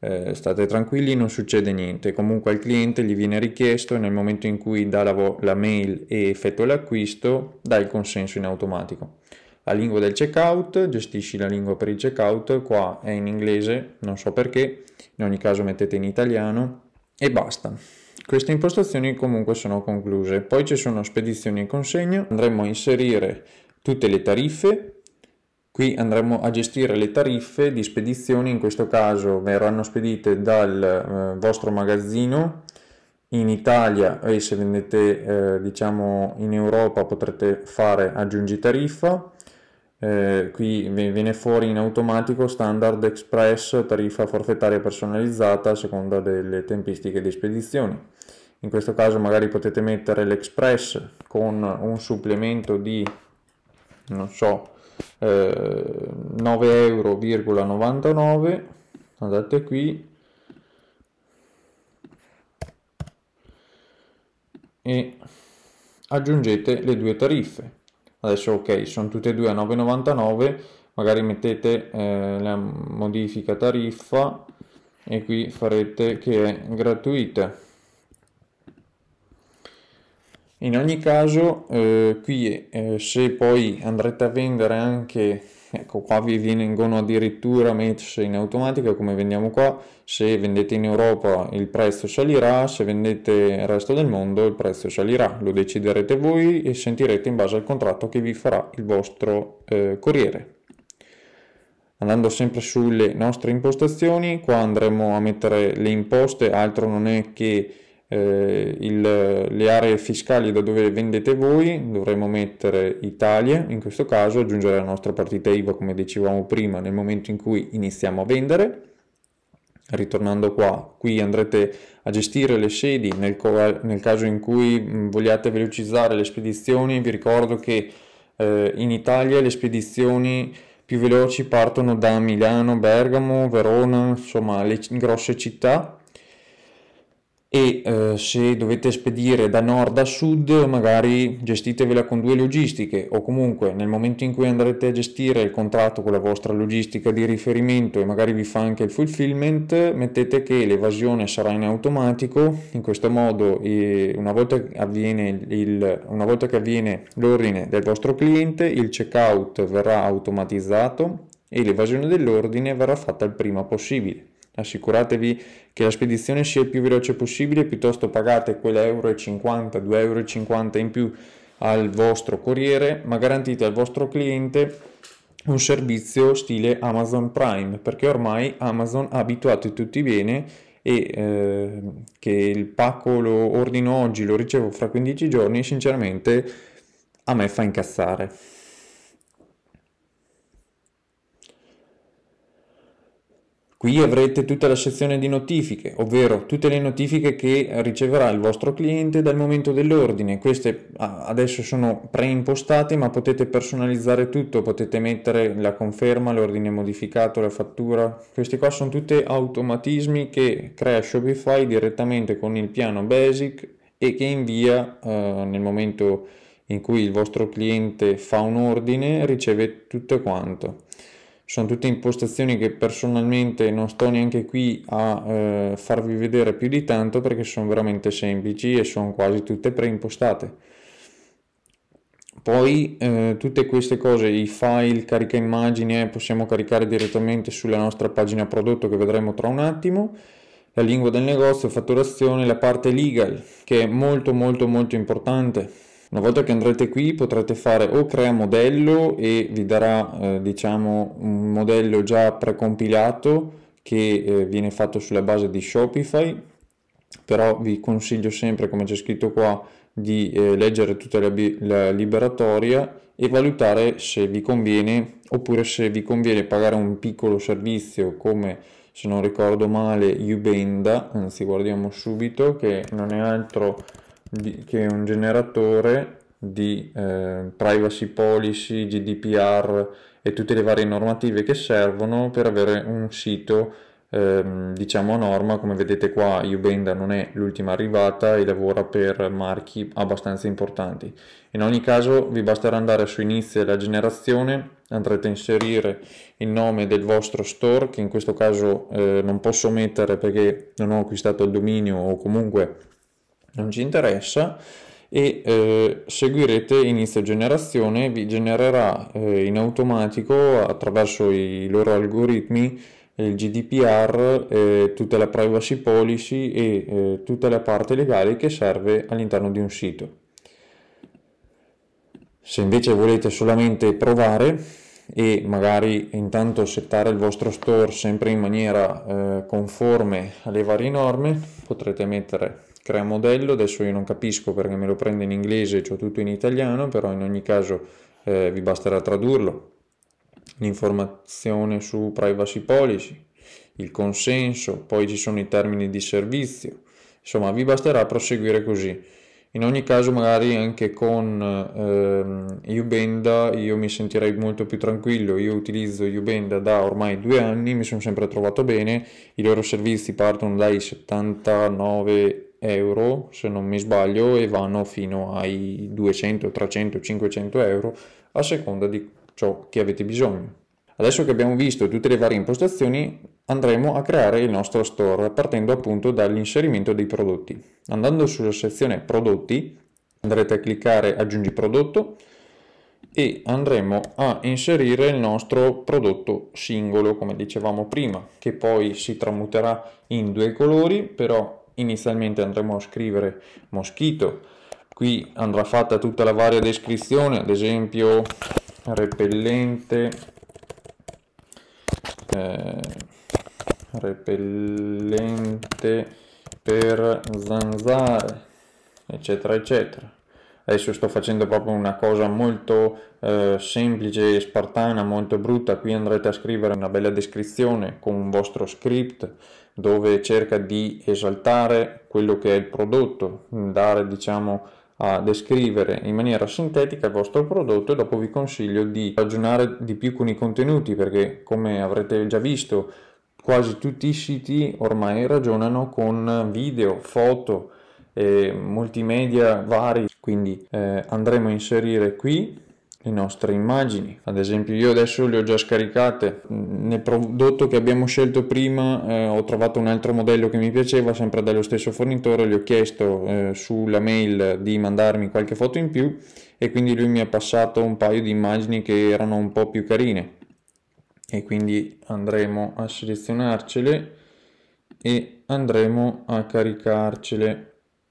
Eh, state tranquilli, non succede niente. Comunque al cliente gli viene richiesto e nel momento in cui dà la, vo- la mail e effettua l'acquisto, dà il consenso in automatico. La lingua del checkout, gestisci la lingua per il checkout, qua è in inglese, non so perché, in ogni caso mettete in italiano e basta. Queste impostazioni comunque sono concluse, poi ci sono spedizioni e consegna, andremo a inserire tutte le tariffe, qui andremo a gestire le tariffe di spedizione. in questo caso verranno spedite dal eh, vostro magazzino in Italia e eh, se vendete eh, diciamo in Europa potrete fare aggiungi tariffa eh, qui viene fuori in automatico standard express tariffa forfettaria personalizzata a seconda delle tempistiche di spedizione. In questo caso magari potete mettere l'express con un supplemento di, non so, eh, euro. andate qui, e aggiungete le due tariffe adesso ok sono tutte e due a 9,99 magari mettete eh, la modifica tariffa e qui farete che è gratuita in ogni caso eh, qui eh, se poi andrete a vendere anche Ecco, qua vi vengono addirittura messe in automatica come vendiamo qua. Se vendete in Europa il prezzo salirà, se vendete il resto del mondo il prezzo salirà. Lo deciderete voi e sentirete in base al contratto che vi farà il vostro eh, corriere. Andando sempre sulle nostre impostazioni, qua andremo a mettere le imposte, altro non è che eh, il, le aree fiscali da dove vendete voi, dovremo mettere Italia in questo caso, aggiungere la nostra partita IVA come dicevamo prima nel momento in cui iniziamo a vendere. Ritornando qua, qui andrete a gestire le sedi nel, co- nel caso in cui vogliate velocizzare le spedizioni. Vi ricordo che eh, in Italia le spedizioni più veloci partono da Milano, Bergamo, Verona, insomma le c- grosse città e eh, se dovete spedire da nord a sud magari gestitevela con due logistiche o comunque nel momento in cui andrete a gestire il contratto con la vostra logistica di riferimento e magari vi fa anche il fulfillment mettete che l'evasione sarà in automatico in questo modo eh, una, volta il, una volta che avviene l'ordine del vostro cliente il checkout verrà automatizzato e l'evasione dell'ordine verrà fatta il prima possibile Assicuratevi che la spedizione sia il più veloce possibile, piuttosto pagate quell'euro e 50, 2,50 euro in più al vostro corriere, ma garantite al vostro cliente un servizio stile Amazon Prime, perché ormai Amazon ha abituato tutti bene e eh, che il pacco lo ordino oggi, lo ricevo fra 15 giorni, sinceramente a me fa incazzare. Qui avrete tutta la sezione di notifiche, ovvero tutte le notifiche che riceverà il vostro cliente dal momento dell'ordine. Queste ah, adesso sono preimpostate, ma potete personalizzare tutto, potete mettere la conferma, l'ordine modificato, la fattura. Questi qua sono tutti automatismi che crea Shopify direttamente con il piano basic e che invia eh, nel momento in cui il vostro cliente fa un ordine, riceve tutto quanto sono tutte impostazioni che personalmente non sto neanche qui a eh, farvi vedere più di tanto perché sono veramente semplici e sono quasi tutte preimpostate. Poi eh, tutte queste cose, i file, carica immagine, eh, possiamo caricare direttamente sulla nostra pagina prodotto che vedremo tra un attimo, la lingua del negozio, fatturazione, la parte legal che è molto molto molto importante una volta che andrete qui potrete fare o crea modello e vi darà eh, diciamo un modello già precompilato che eh, viene fatto sulla base di Shopify, però vi consiglio sempre come c'è scritto qua di eh, leggere tutta la, la liberatoria e valutare se vi conviene oppure se vi conviene pagare un piccolo servizio come se non ricordo male Ubenda, anzi guardiamo subito che non è altro di, che è un generatore di eh, privacy policy, GDPR e tutte le varie normative che servono per avere un sito ehm, diciamo a norma come vedete qua Ubenda non è l'ultima arrivata e lavora per marchi abbastanza importanti in ogni caso vi basterà andare su inizio della generazione andrete a inserire il nome del vostro store che in questo caso eh, non posso mettere perché non ho acquistato il dominio o comunque non ci interessa e eh, seguirete inizio generazione vi genererà eh, in automatico attraverso i loro algoritmi il GDPR, eh, tutta la privacy policy e eh, tutta la parte legale che serve all'interno di un sito. Se invece volete solamente provare e magari intanto settare il vostro store sempre in maniera eh, conforme alle varie norme, potrete mettere crea modello, adesso io non capisco perché me lo prende in inglese ho tutto in italiano, però in ogni caso eh, vi basterà tradurlo. L'informazione su privacy policy, il consenso, poi ci sono i termini di servizio, insomma vi basterà proseguire così. In ogni caso magari anche con eh, Ubenda io mi sentirei molto più tranquillo, io utilizzo Ubenda da ormai due anni, mi sono sempre trovato bene, i loro servizi partono dai 79 euro se non mi sbaglio e vanno fino ai 200, 300, 500 euro a seconda di ciò che avete bisogno. Adesso che abbiamo visto tutte le varie impostazioni andremo a creare il nostro store partendo appunto dall'inserimento dei prodotti. Andando sulla sezione prodotti andrete a cliccare aggiungi prodotto e andremo a inserire il nostro prodotto singolo come dicevamo prima che poi si tramuterà in due colori però inizialmente andremo a scrivere moschito qui andrà fatta tutta la varia descrizione ad esempio repellente eh, repellente per zanzare eccetera eccetera adesso sto facendo proprio una cosa molto eh, semplice e spartana molto brutta qui andrete a scrivere una bella descrizione con un vostro script dove cerca di esaltare quello che è il prodotto, andare diciamo a descrivere in maniera sintetica il vostro prodotto e dopo vi consiglio di ragionare di più con i contenuti perché come avrete già visto quasi tutti i siti ormai ragionano con video, foto, e multimedia vari quindi eh, andremo a inserire qui le nostre immagini. Ad esempio io adesso le ho già scaricate, nel prodotto che abbiamo scelto prima eh, ho trovato un altro modello che mi piaceva, sempre dallo stesso fornitore, gli ho chiesto eh, sulla mail di mandarmi qualche foto in più e quindi lui mi ha passato un paio di immagini che erano un po' più carine e quindi andremo a selezionarcele e andremo a caricarcele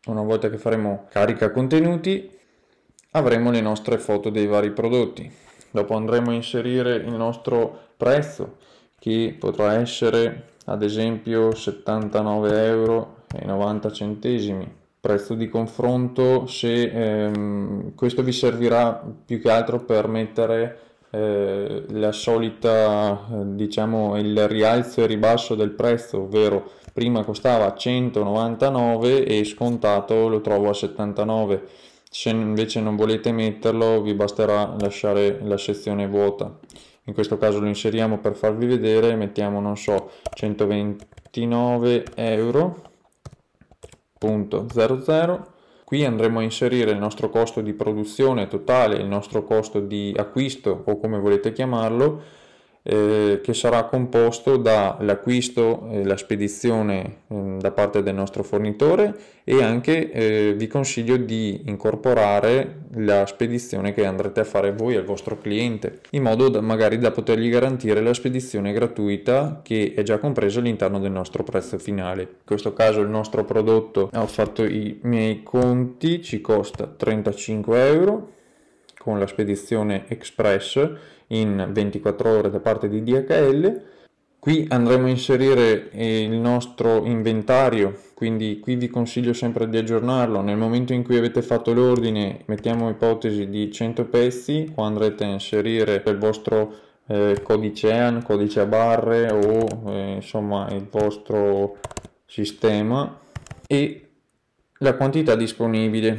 una volta che faremo carica contenuti avremo le nostre foto dei vari prodotti. Dopo andremo a inserire il nostro prezzo che potrà essere ad esempio 79,90 euro prezzo di confronto se ehm, questo vi servirà più che altro per mettere eh, la solita diciamo il rialzo e ribasso del prezzo ovvero prima costava 199 e scontato lo trovo a 79 se invece non volete metterlo vi basterà lasciare la sezione vuota. In questo caso lo inseriamo per farvi vedere, mettiamo non so 129 euro.00 Qui andremo a inserire il nostro costo di produzione totale, il nostro costo di acquisto o come volete chiamarlo eh, che sarà composto dall'acquisto e la spedizione eh, da parte del nostro fornitore e anche eh, vi consiglio di incorporare la spedizione che andrete a fare voi al vostro cliente in modo da, magari da potergli garantire la spedizione gratuita che è già compresa all'interno del nostro prezzo finale in questo caso il nostro prodotto ho fatto i miei conti ci costa 35 euro con la spedizione express in 24 ore da parte di DHL. Qui andremo a inserire eh, il nostro inventario, quindi qui vi consiglio sempre di aggiornarlo. Nel momento in cui avete fatto l'ordine, mettiamo ipotesi di 100 pezzi, qua andrete a inserire il vostro eh, codice EAN, codice a barre o eh, insomma il vostro sistema e la quantità disponibile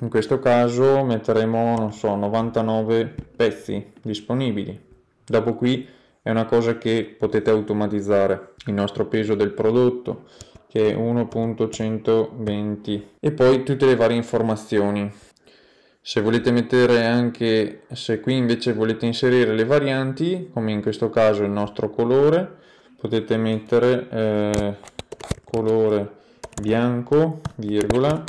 in questo caso metteremo, non so, 99 pezzi disponibili. Dopo qui è una cosa che potete automatizzare, il nostro peso del prodotto che è 1.120 e poi tutte le varie informazioni. Se volete mettere anche, se qui invece volete inserire le varianti, come in questo caso il nostro colore, potete mettere eh, colore bianco, virgola,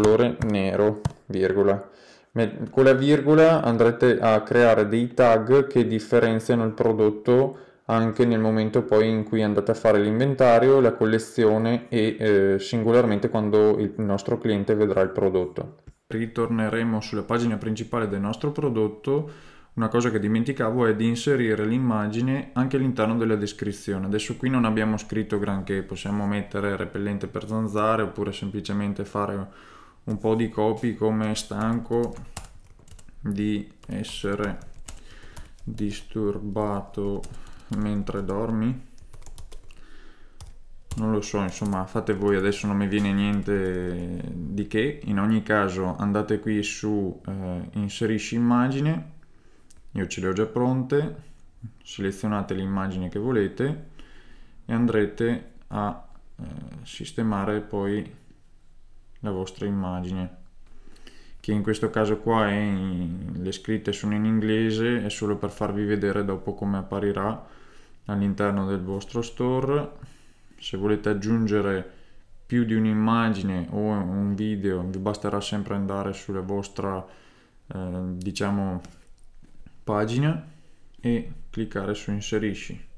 colore nero, virgola. Con la virgola andrete a creare dei tag che differenziano il prodotto anche nel momento poi in cui andate a fare l'inventario, la collezione e eh, singolarmente quando il nostro cliente vedrà il prodotto. Ritorneremo sulla pagina principale del nostro prodotto. Una cosa che dimenticavo è di inserire l'immagine anche all'interno della descrizione. Adesso qui non abbiamo scritto granché, possiamo mettere repellente per zanzare oppure semplicemente fare un po' di copy come stanco di essere disturbato mentre dormi non lo so insomma fate voi adesso non mi viene niente di che in ogni caso andate qui su eh, inserisci immagine io ce le ho già pronte selezionate l'immagine che volete e andrete a eh, sistemare poi la vostra immagine che in questo caso qua in, le scritte sono in inglese è solo per farvi vedere dopo come apparirà all'interno del vostro store se volete aggiungere più di un'immagine o un video vi basterà sempre andare sulla vostra eh, diciamo pagina e cliccare su inserisci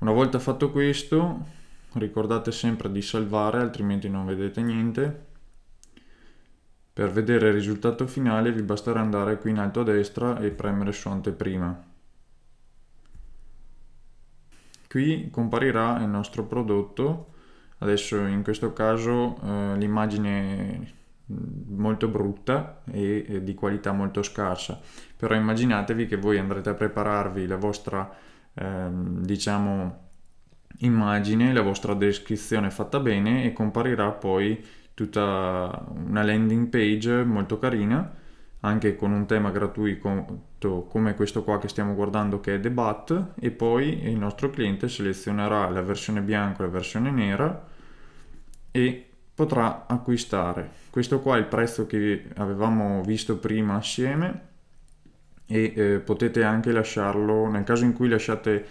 una volta fatto questo Ricordate sempre di salvare, altrimenti non vedete niente. Per vedere il risultato finale vi basterà andare qui in alto a destra e premere su anteprima. Qui comparirà il nostro prodotto, adesso in questo caso eh, l'immagine mm, molto brutta e, di qualità molto scarsa, però immaginatevi che voi andrete a prepararvi la vostra, eh, diciamo, immagine, la vostra descrizione fatta bene e comparirà poi tutta una landing page molto carina anche con un tema gratuito come questo qua che stiamo guardando che è Debat e poi il nostro cliente selezionerà la versione bianca e la versione nera e potrà acquistare. Questo qua è il prezzo che avevamo visto prima assieme e eh, potete anche lasciarlo nel caso in cui lasciate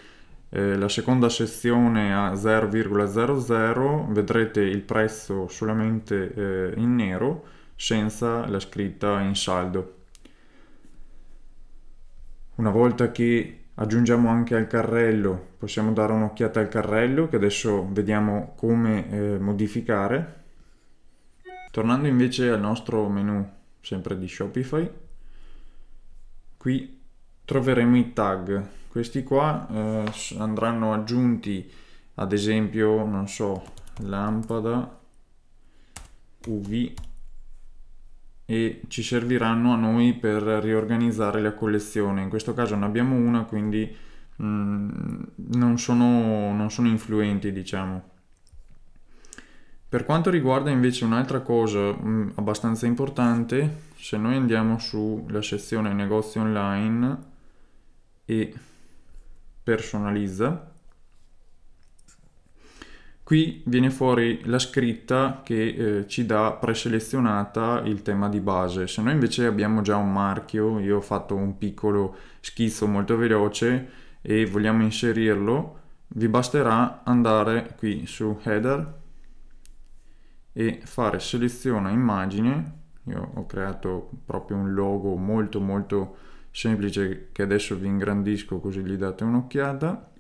eh, la seconda sezione a 0,00 vedrete il prezzo solamente eh, in nero senza la scritta in saldo. Una volta che aggiungiamo anche al carrello, possiamo dare un'occhiata al carrello che adesso vediamo come eh, modificare. Tornando invece al nostro menu, sempre di Shopify, qui troveremo i tag questi qua eh, andranno aggiunti, ad esempio, non so, lampada UV e ci serviranno a noi per riorganizzare la collezione. In questo caso ne abbiamo una, quindi mh, mm, non, sono, non sono influenti, diciamo. Per quanto riguarda invece un'altra cosa mh, mm, abbastanza importante, se noi andiamo sulla sezione negozi online e personalizza. Qui viene fuori la scritta che eh, ci dà preselezionata il tema di base, se noi invece abbiamo già un marchio, io ho fatto un piccolo schizzo molto veloce e vogliamo inserirlo, vi basterà andare qui su header e fare seleziona immagine, io ho creato proprio un logo molto molto semplice che adesso vi ingrandisco così gli date un'occhiata.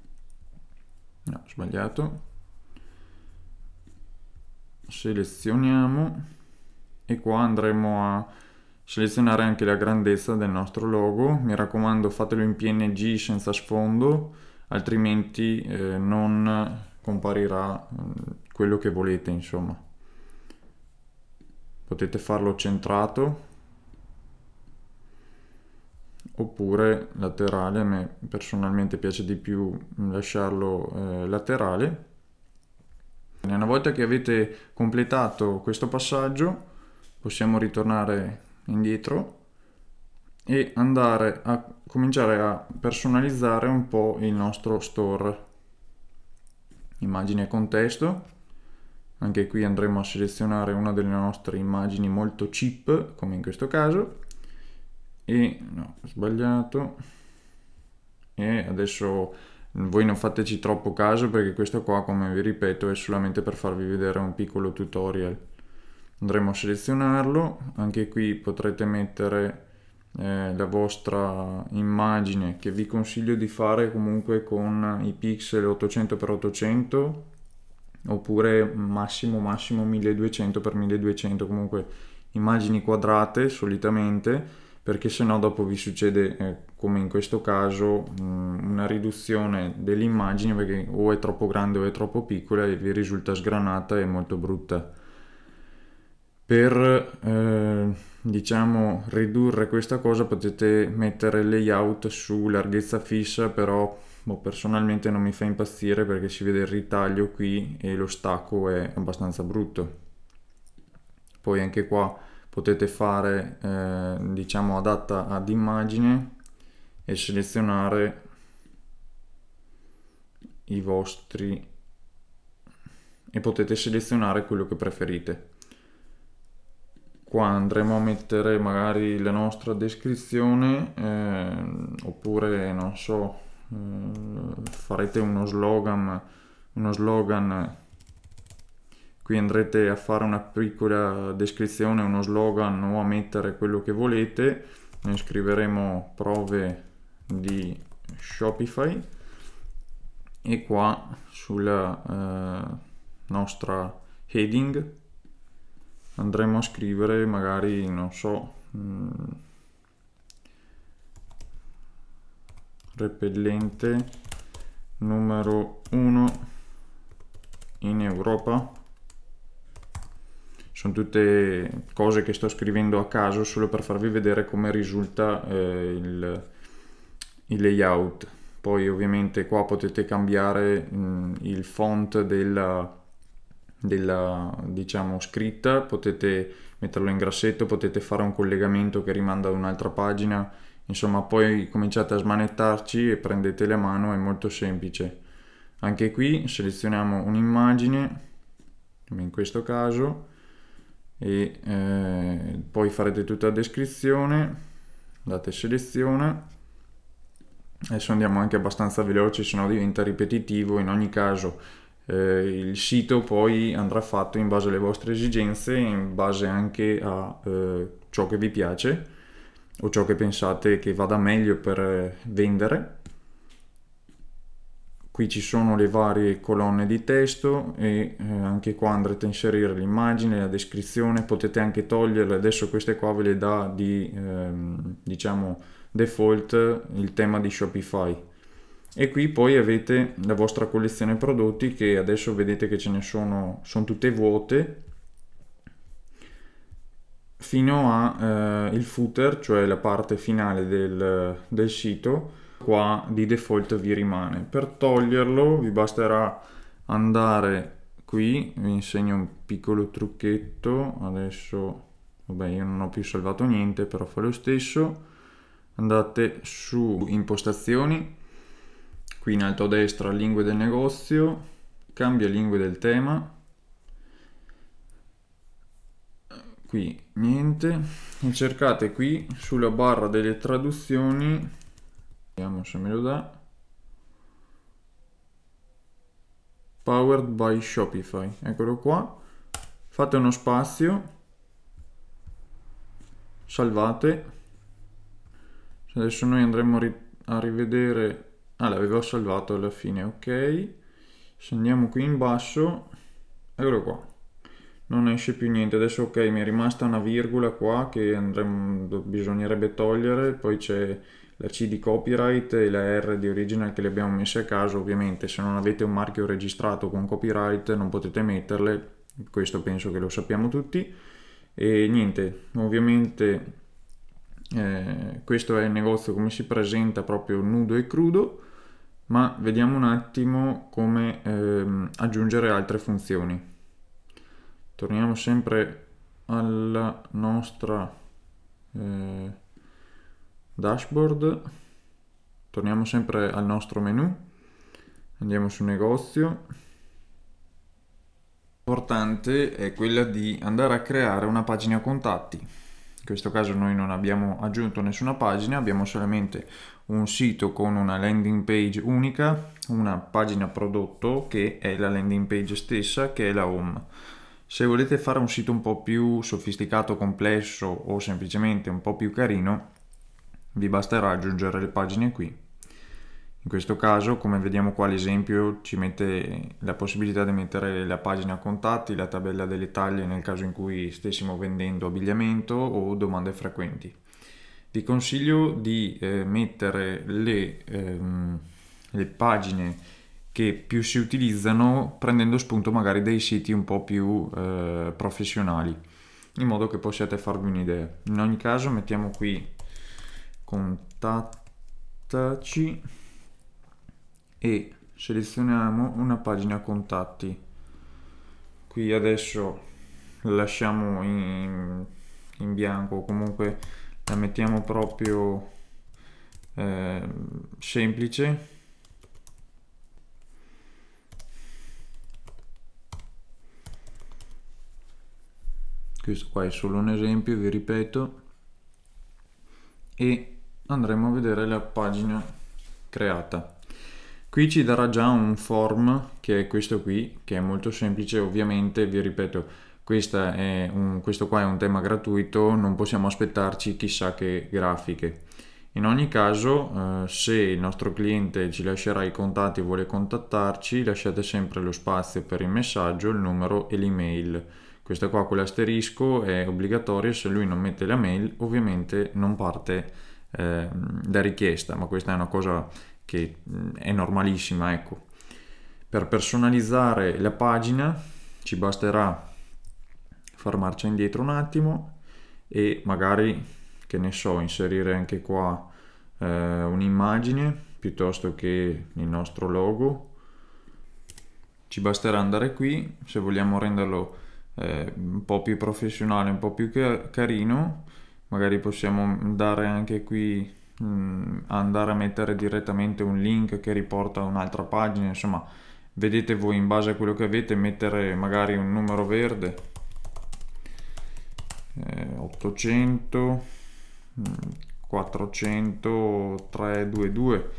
No, sbagliato. Selezioniamo e qua andremo a selezionare anche la grandezza del nostro logo. Mi raccomando fatelo in PNG senza sfondo, altrimenti eh, non comparirà mm, quello che volete, insomma. Potete farlo centrato oppure laterale, a me personalmente piace di più mm, lasciarlo eh, laterale. Una volta che avete completato questo passaggio possiamo ritornare indietro e andare a cominciare a personalizzare un po' il nostro store. Immagine e contesto. Anche qui andremo a selezionare una delle nostre immagini molto cheap, come in questo caso e no, sbagliato e adesso voi non fateci troppo caso perché questo qua come vi ripeto è solamente per farvi vedere un piccolo tutorial andremo a selezionarlo anche qui potrete mettere eh, la vostra immagine che vi consiglio di fare comunque con i pixel 800x800 oppure massimo massimo 1200x1200 comunque immagini quadrate solitamente perché sennò dopo vi succede eh, come in questo caso mh, mm, una riduzione dell'immagine perché o è troppo grande o è troppo piccola e vi risulta sgranata e molto brutta. Per eh, diciamo ridurre questa cosa potete mettere il layout su larghezza fissa però boh, personalmente non mi fa impazzire perché si vede il ritaglio qui e lo stacco è abbastanza brutto. Poi anche qua potete fare eh, diciamo adatta ad immagine e selezionare i vostri e potete selezionare quello che preferite qua andremo a mettere magari la nostra descrizione eh, oppure non so eh, farete uno slogan uno slogan qui andrete a fare una piccola descrizione, uno slogan o a mettere quello che volete. ne scriveremo prove di Shopify e qua sulla eh, nostra heading andremo a scrivere magari, non so, mh, mm, repellente numero 1 in Europa sono tutte cose che sto scrivendo a caso solo per farvi vedere come risulta eh, il, il, layout. Poi ovviamente qua potete cambiare mh, mm, il font della, della diciamo, scritta, potete metterlo in grassetto, potete fare un collegamento che rimanda ad un'altra pagina, insomma poi cominciate a smanettarci e prendete la mano, è molto semplice. Anche qui selezioniamo un'immagine, come in questo caso e eh, poi farete tutta la descrizione date selezione adesso andiamo anche abbastanza veloce se no diventa ripetitivo in ogni caso eh, il sito poi andrà fatto in base alle vostre esigenze in base anche a eh, ciò che vi piace o ciò che pensate che vada meglio per eh, vendere qui ci sono le varie colonne di testo e eh, anche qua andrete a inserire l'immagine, la descrizione, potete anche toglierle, adesso queste qua ve le dà di ehm, diciamo default il tema di Shopify e qui poi avete la vostra collezione prodotti che adesso vedete che ce ne sono, sono tutte vuote fino al eh, footer, cioè la parte finale del, del sito qua di default vi rimane. Per toglierlo vi basterà andare qui, vi insegno un piccolo trucchetto, adesso vabbè io non ho più salvato niente però fa lo stesso, andate su impostazioni, qui in alto a destra lingue del negozio, cambia lingue del tema, qui niente, e cercate qui sulla barra delle traduzioni Vediamo se me lo dà. Powered by Shopify, eccolo qua. Fate uno spazio, salvate. Adesso noi andremo a rivedere... Ah, l'avevo salvato alla fine, ok. Se andiamo qui in basso, eccolo qua. Non esce più niente, adesso ok, mi è rimasta una virgola qua che andremo... bisognerebbe togliere, poi c'è la C di copyright e la R di original che le abbiamo messe a caso, ovviamente se non avete un marchio registrato con copyright non potete metterle, questo penso che lo sappiamo tutti. E niente, ovviamente eh, questo è il negozio come si presenta proprio nudo e crudo, ma vediamo un attimo come ehm, aggiungere altre funzioni. Torniamo sempre alla nostra... Eh, dashboard, torniamo sempre al nostro menu, andiamo su negozio. L'importante è quella di andare a creare una pagina contatti. In questo caso noi non abbiamo aggiunto nessuna pagina, abbiamo solamente un sito con una landing page unica, una pagina prodotto che è la landing page stessa, che è la home. Se volete fare un sito un po' più sofisticato, complesso o semplicemente un po' più carino, vi basterà aggiungere le pagine qui. In questo caso, come vediamo qua l'esempio, ci mette la possibilità di mettere la pagina contatti, la tabella delle taglie nel caso in cui stessimo vendendo abbigliamento o domande frequenti. Vi consiglio di eh, mettere le, ehm, le pagine che più si utilizzano prendendo spunto magari dai siti un po' più eh, professionali in modo che possiate farvi un'idea in ogni caso mettiamo qui contattaci e selezioniamo una pagina contatti qui adesso lasciamo in, in bianco comunque la mettiamo proprio eh, semplice questo qua è solo un esempio vi ripeto e andremo a vedere la pagina creata. Qui ci darà già un form che è questo qui, che è molto semplice, ovviamente vi ripeto un, questo qua è un tema gratuito, non possiamo aspettarci chissà che grafiche. In ogni caso, eh, se il nostro cliente ci lascerà i contatti e vuole contattarci, lasciate sempre lo spazio per il messaggio, il numero e l'email. Questa qua con l'asterisco è obbligatoria, se lui non mette la mail ovviamente non parte Ehm, da richiesta, ma questa è una cosa che mm, è normalissima, ecco. Per personalizzare la pagina ci basterà far marcia indietro un attimo e magari, che ne so, inserire anche qua eh, un'immagine piuttosto che il nostro logo. Ci basterà andare qui, se vogliamo renderlo eh, un po' più professionale, un po' più carino, magari possiamo dare anche qui mh, mm, andare a mettere direttamente un link che riporta un'altra pagina insomma vedete voi in base a quello che avete mettere magari un numero verde eh, 800 400 322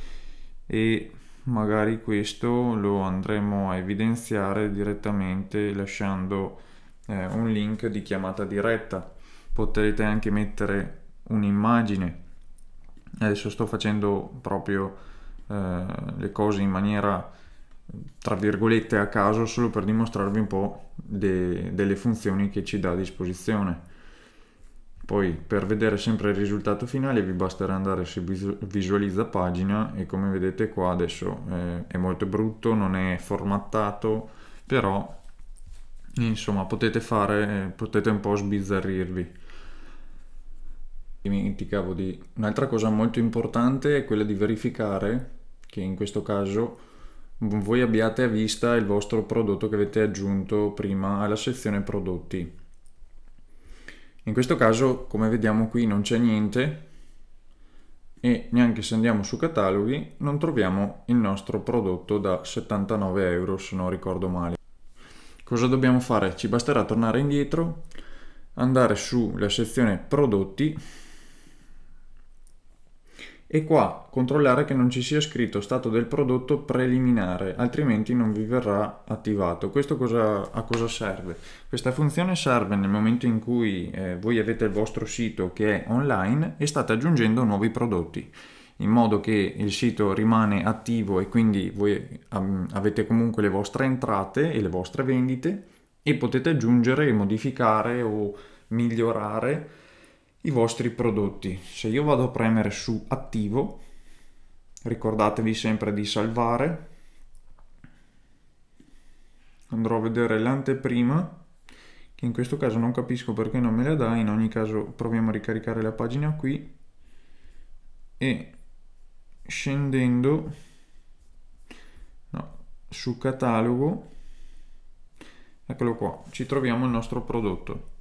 e magari questo lo andremo a evidenziare direttamente lasciando eh, un link di chiamata diretta potrete anche mettere un'immagine. Adesso sto facendo proprio eh, le cose in maniera tra virgolette a caso solo per dimostrarvi un po' de- delle funzioni che ci dà a disposizione. Poi per vedere sempre il risultato finale vi basterà andare su visualizza pagina e come vedete qua adesso eh, è molto brutto, non è formattato, però insomma potete fare, potete un po' sbizzarrirvi dimenticavo di... Un'altra cosa molto importante è quella di verificare che in questo caso voi abbiate a vista il vostro prodotto che avete aggiunto prima alla sezione prodotti. In questo caso, come vediamo qui, non c'è niente e neanche se andiamo su cataloghi non troviamo il nostro prodotto da 79 euro se non ricordo male. Cosa dobbiamo fare? Ci basterà tornare indietro, andare sulla sezione prodotti e qua controllare che non ci sia scritto stato del prodotto preliminare, altrimenti non vi verrà attivato. Questo cosa, a cosa serve? Questa funzione serve nel momento in cui eh, voi avete il vostro sito che è online e state aggiungendo nuovi prodotti in modo che il sito rimane attivo e quindi voi um, avete comunque le vostre entrate e le vostre vendite e potete aggiungere, modificare o migliorare i vostri prodotti. Se io vado a premere su attivo, ricordatevi sempre di salvare. Andrò a vedere l'anteprima, che in questo caso non capisco perché non me la dà, in ogni caso proviamo a ricaricare la pagina qui e scendendo no, su catalogo, eccolo qua, ci troviamo il nostro prodotto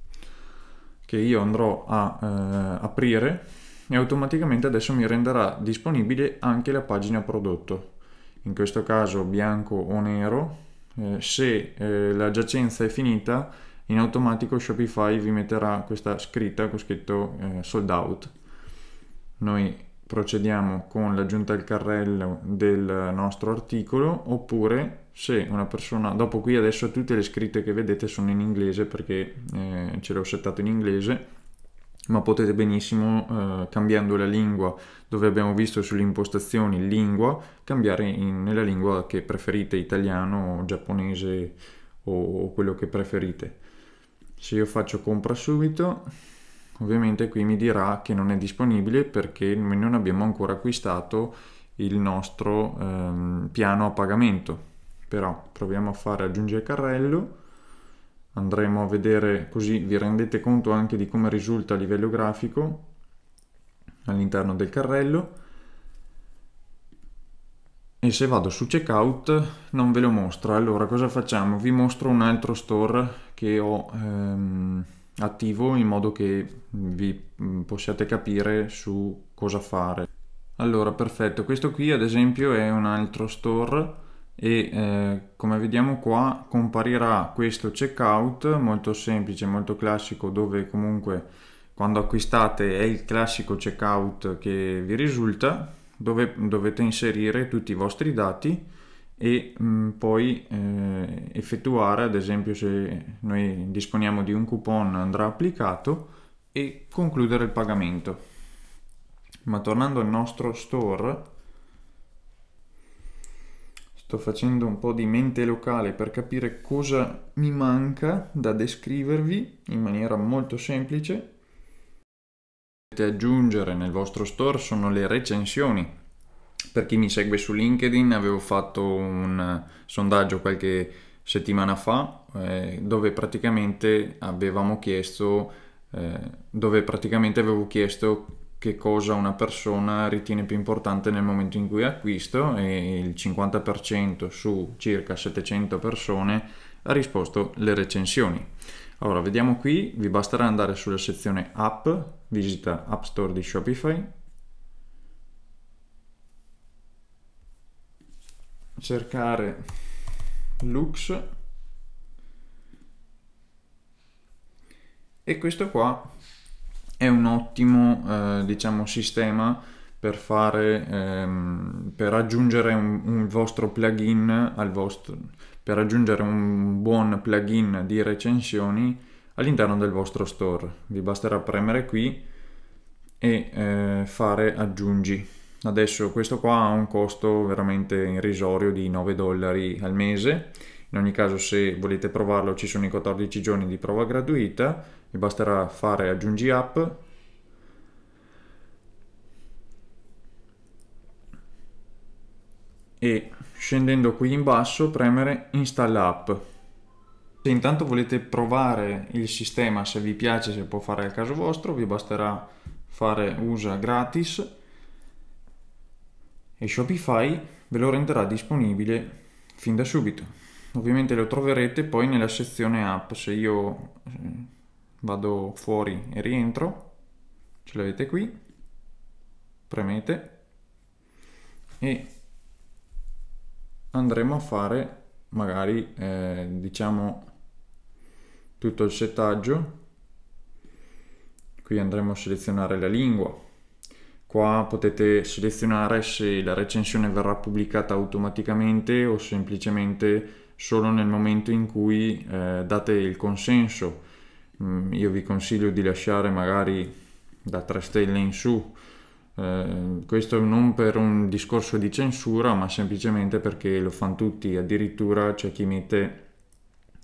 che io andrò a eh, aprire e automaticamente adesso mi renderà disponibile anche la pagina prodotto in questo caso bianco o nero eh, se eh, la giacenza è finita in automatico Shopify vi metterà questa scritta con scritto eh, sold out noi procediamo con l'aggiunta al carrello del nostro articolo oppure se una persona dopo qui adesso tutte le scritte che vedete sono in inglese perché eh, ce l'ho settato in inglese ma potete benissimo eh, cambiando la lingua dove abbiamo visto sulle impostazioni lingua cambiare in, nella lingua che preferite italiano o giapponese o, o quello che preferite se io faccio compra subito Ovviamente qui mi dirà che non è disponibile perché noi non abbiamo ancora acquistato il nostro ehm, piano a pagamento. Però proviamo a fare aggiungere carrello, andremo a vedere così vi rendete conto anche di come risulta a livello grafico all'interno del carrello e se vado su checkout non ve lo mostra allora cosa facciamo vi mostro un altro store che ho ehm, attivo in modo che vi mm, possiate capire su cosa fare. Allora, perfetto, questo qui ad esempio è un altro store e eh, come vediamo qua comparirà questo checkout molto semplice, molto classico dove comunque quando acquistate è il classico checkout che vi risulta dove dovete inserire tutti i vostri dati e mh, mm, poi eh, effettuare, ad esempio se noi disponiamo di un coupon andrà applicato e concludere il pagamento. Ma tornando al nostro store, sto facendo un po' di mente locale per capire cosa mi manca da descrivervi in maniera molto semplice. Potete aggiungere nel vostro store sono le recensioni per chi mi segue su LinkedIn avevo fatto un sondaggio qualche settimana fa eh, dove praticamente avevamo chiesto eh, dove praticamente avevo chiesto che cosa una persona ritiene più importante nel momento in cui acquisto e il 50% su circa 700 persone ha risposto le recensioni. Allora, vediamo qui, vi basterà andare sulla sezione app, visita App Store di Shopify, cercare Lux e questo qua è un ottimo eh, diciamo sistema per fare ehm, per aggiungere un, un, vostro plugin al vostro per aggiungere un buon plugin di recensioni all'interno del vostro store vi basterà premere qui e eh, fare aggiungi Adesso questo qua ha un costo veramente irrisorio di 9 dollari al mese. In ogni caso se volete provarlo ci sono i 14 giorni di prova gratuita, vi basterà fare aggiungi app e scendendo qui in basso premere install app. Se intanto volete provare il sistema, se vi piace, se può fare al caso vostro, vi basterà fare usa gratis e Shopify ve lo renderà disponibile fin da subito. Ovviamente lo troverete poi nella sezione app, se io eh, vado fuori e rientro, ce l'avete qui, premete e andremo a fare magari eh, diciamo tutto il settaggio qui andremo a selezionare la lingua Qua potete selezionare se la recensione verrà pubblicata automaticamente o semplicemente solo nel momento in cui eh, date il consenso. Mm, io vi consiglio di lasciare magari da 3 stelle in su. Eh, questo non per un discorso di censura, ma semplicemente perché lo fanno tutti. Addirittura c'è chi mette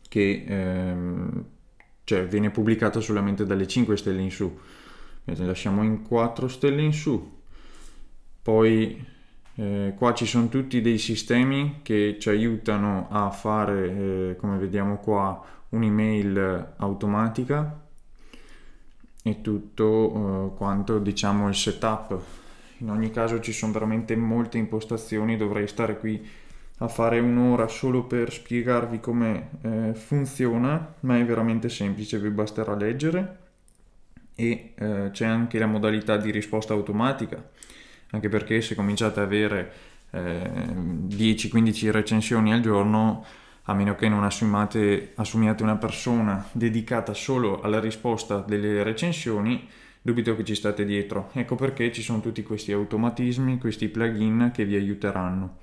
che ehm, cioè, viene pubblicato solamente dalle 5 stelle in su vedete lasciamo in 4 stelle in su poi eh, qua ci sono tutti dei sistemi che ci aiutano a fare eh, come vediamo qua un'email automatica e tutto eh, quanto diciamo il setup in ogni caso ci sono veramente molte impostazioni dovrei stare qui a fare un'ora solo per spiegarvi come eh, funziona ma è veramente semplice vi basterà leggere e eh, c'è anche la modalità di risposta automatica, anche perché se cominciate ad avere eh, 10-15 recensioni al giorno, a meno che non assumate, assumiate una persona dedicata solo alla risposta delle recensioni, dubito che ci state dietro. Ecco perché ci sono tutti questi automatismi, questi plugin che vi aiuteranno.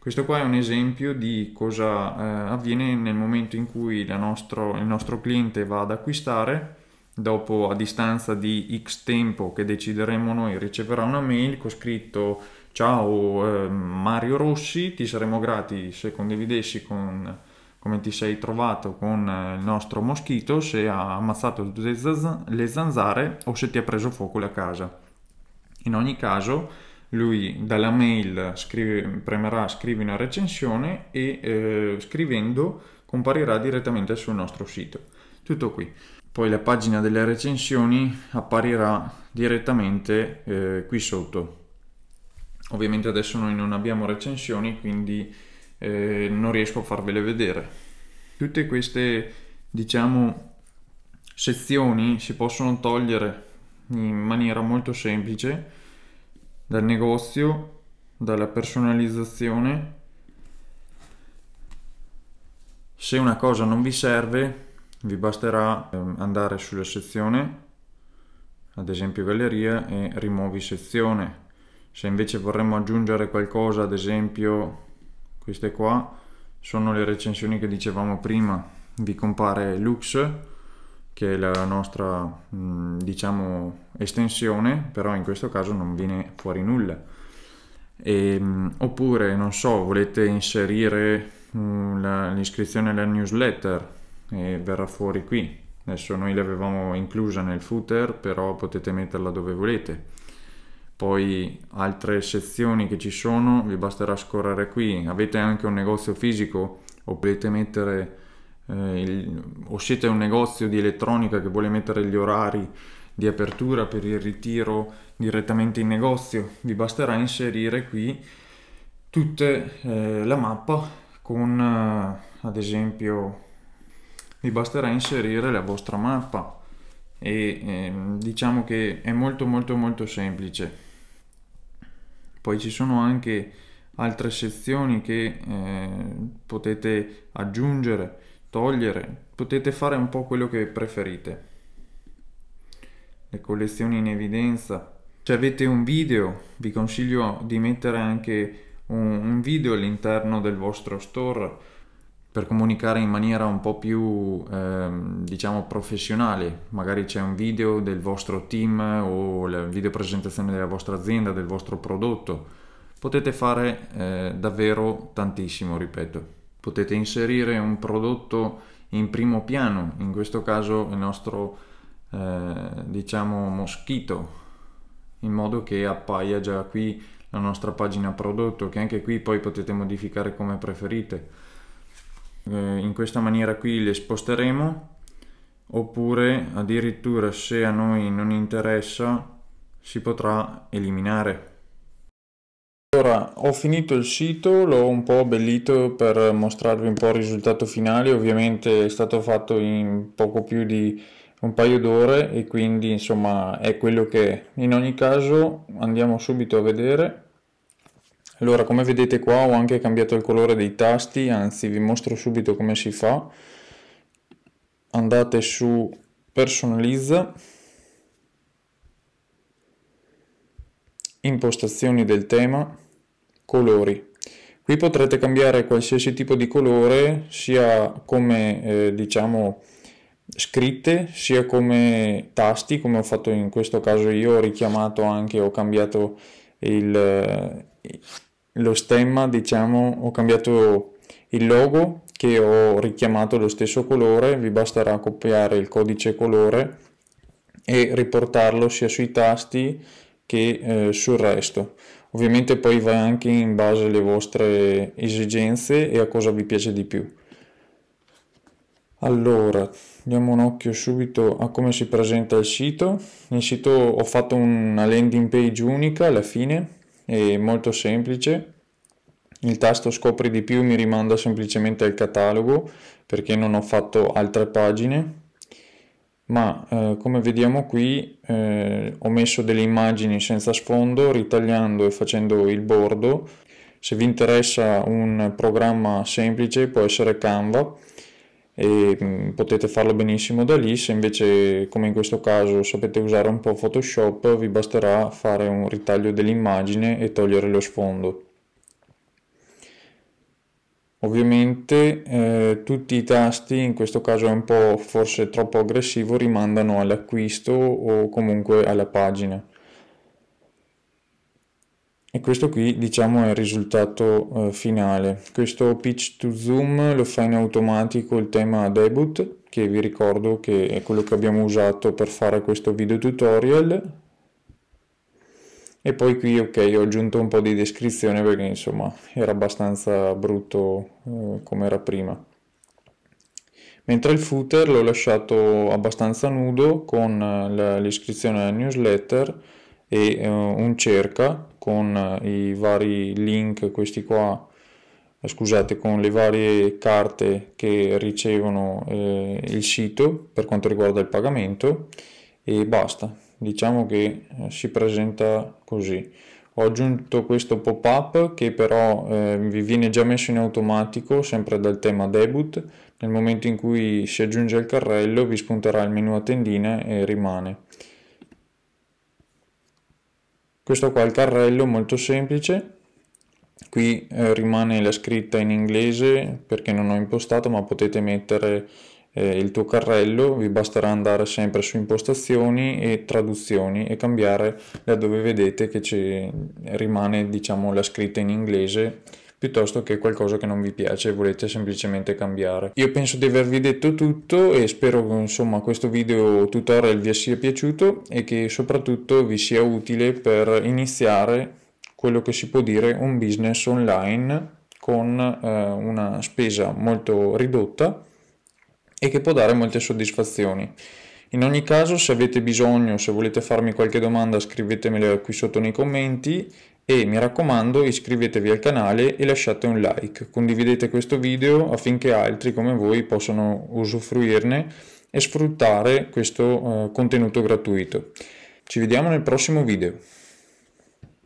Questo qua è un esempio di cosa eh, avviene nel momento in cui nostro, il nostro cliente va ad acquistare, dopo a distanza di x tempo che decideremo noi riceverà una mail con scritto ciao eh, Mario Rossi, ti saremo grati se condividessi con, come ti sei trovato con eh, il nostro moschito, se ha ammazzato le zanzare o se ti ha preso fuoco la casa. In ogni caso lui dalla mail scrive, premerà scrivi una recensione e eh, scrivendo comparirà direttamente sul nostro sito. Tutto qui. Poi la pagina delle recensioni apparirà direttamente eh, qui sotto. Ovviamente adesso noi non abbiamo recensioni, quindi eh, non riesco a farvele vedere. Tutte queste, diciamo, sezioni si possono togliere in maniera molto semplice dal negozio, dalla personalizzazione. Se una cosa non vi serve, vi basterà ehm, andare sulla sezione, ad esempio galleria, e rimuovi sezione. Se invece vorremmo aggiungere qualcosa, ad esempio queste qua, sono le recensioni che dicevamo prima. Vi compare Lux, che è la nostra mm, diciamo estensione, però in questo caso non viene fuori nulla. E, mm, oppure, non so, volete inserire mm, la, l'iscrizione alla newsletter e verrà fuori qui. Adesso noi l'avevamo inclusa nel footer, però potete metterla dove volete. Poi altre sezioni che ci sono, vi basterà scorrere qui. Avete anche un negozio fisico o potete mettere eh, il, o siete un negozio di elettronica che vuole mettere gli orari di apertura per il ritiro direttamente in negozio, vi basterà inserire qui tutta eh, la mappa con eh, ad esempio vi basterà inserire la vostra mappa e eh, diciamo che è molto molto molto semplice. Poi ci sono anche altre sezioni che eh, potete aggiungere togliere, potete fare un po' quello che preferite. Le collezioni in evidenza. Se avete un video, vi consiglio di mettere anche un, un video all'interno del vostro store per comunicare in maniera un po' più ehm, diciamo professionale, magari c'è un video del vostro team o la video presentazione della vostra azienda, del vostro prodotto, potete fare eh, davvero tantissimo, ripeto potete inserire un prodotto in primo piano, in questo caso il nostro eh, diciamo moschito, in modo che appaia già qui la nostra pagina prodotto, che anche qui poi potete modificare come preferite. Eh, in questa maniera qui le sposteremo, oppure addirittura se a noi non interessa si potrà eliminare allora, ho finito il sito, l'ho un po' abbellito per mostrarvi un po' il risultato finale, ovviamente è stato fatto in poco più di un paio d'ore e quindi insomma è quello che è. In ogni caso andiamo subito a vedere. Allora, come vedete qua ho anche cambiato il colore dei tasti, anzi vi mostro subito come si fa. Andate su personalizza impostazioni del tema, colori. Qui potrete cambiare qualsiasi tipo di colore, sia come eh, diciamo scritte, sia come tasti, come ho fatto in questo caso io, ho richiamato anche, ho cambiato il, eh, lo stemma, diciamo, ho cambiato il logo che ho richiamato lo stesso colore, vi basterà copiare il codice colore e riportarlo sia sui tasti che eh, sul resto. Ovviamente poi va anche in base alle vostre esigenze e a cosa vi piace di più. Allora, diamo un occhio subito a come si presenta il sito. Nel sito ho fatto una landing page unica alla fine, è molto semplice. Il tasto scopri di più mi rimanda semplicemente al catalogo perché non ho fatto altre pagine ma eh, come vediamo qui eh, ho messo delle immagini senza sfondo ritagliando e facendo il bordo se vi interessa un programma semplice può essere Canva e mh, mm, potete farlo benissimo da lì se invece come in questo caso sapete usare un po' Photoshop vi basterà fare un ritaglio dell'immagine e togliere lo sfondo Ovviamente eh, tutti i tasti, in questo caso è un po' forse troppo aggressivo, rimandano all'acquisto o comunque alla pagina. E questo qui diciamo è il risultato eh, finale. Questo pitch to zoom lo fa in automatico il tema debut, che vi ricordo che è quello che abbiamo usato per fare questo video tutorial e poi qui ok ho aggiunto un po' di descrizione perché insomma era abbastanza brutto eh, come era prima mentre il footer l'ho lasciato abbastanza nudo con eh, la, l'iscrizione alla newsletter e eh, un cerca con eh, i vari link questi qua eh, scusate con le varie carte che ricevono eh, il sito per quanto riguarda il pagamento e basta diciamo che eh, si presenta così ho aggiunto questo pop up che però eh, vi viene già messo in automatico sempre dal tema debut nel momento in cui si aggiunge il carrello vi spunterà il menu a tendine e rimane questo qua è il carrello molto semplice qui eh, rimane la scritta in inglese perché non ho impostato ma potete mettere eh, il tuo carrello, vi basterà andare sempre su impostazioni e traduzioni e cambiare da dove vedete che ci rimane diciamo la scritta in inglese piuttosto che qualcosa che non vi piace e volete semplicemente cambiare. Io penso di avervi detto tutto e spero che insomma questo video tutorial vi sia piaciuto e che soprattutto vi sia utile per iniziare quello che si può dire un business online con eh, una spesa molto ridotta e che può dare molte soddisfazioni. In ogni caso, se avete bisogno, se volete farmi qualche domanda, scrivetemela qui sotto nei commenti e mi raccomando iscrivetevi al canale e lasciate un like, condividete questo video affinché altri come voi possano usufruirne e sfruttare questo eh, contenuto gratuito. Ci vediamo nel prossimo video.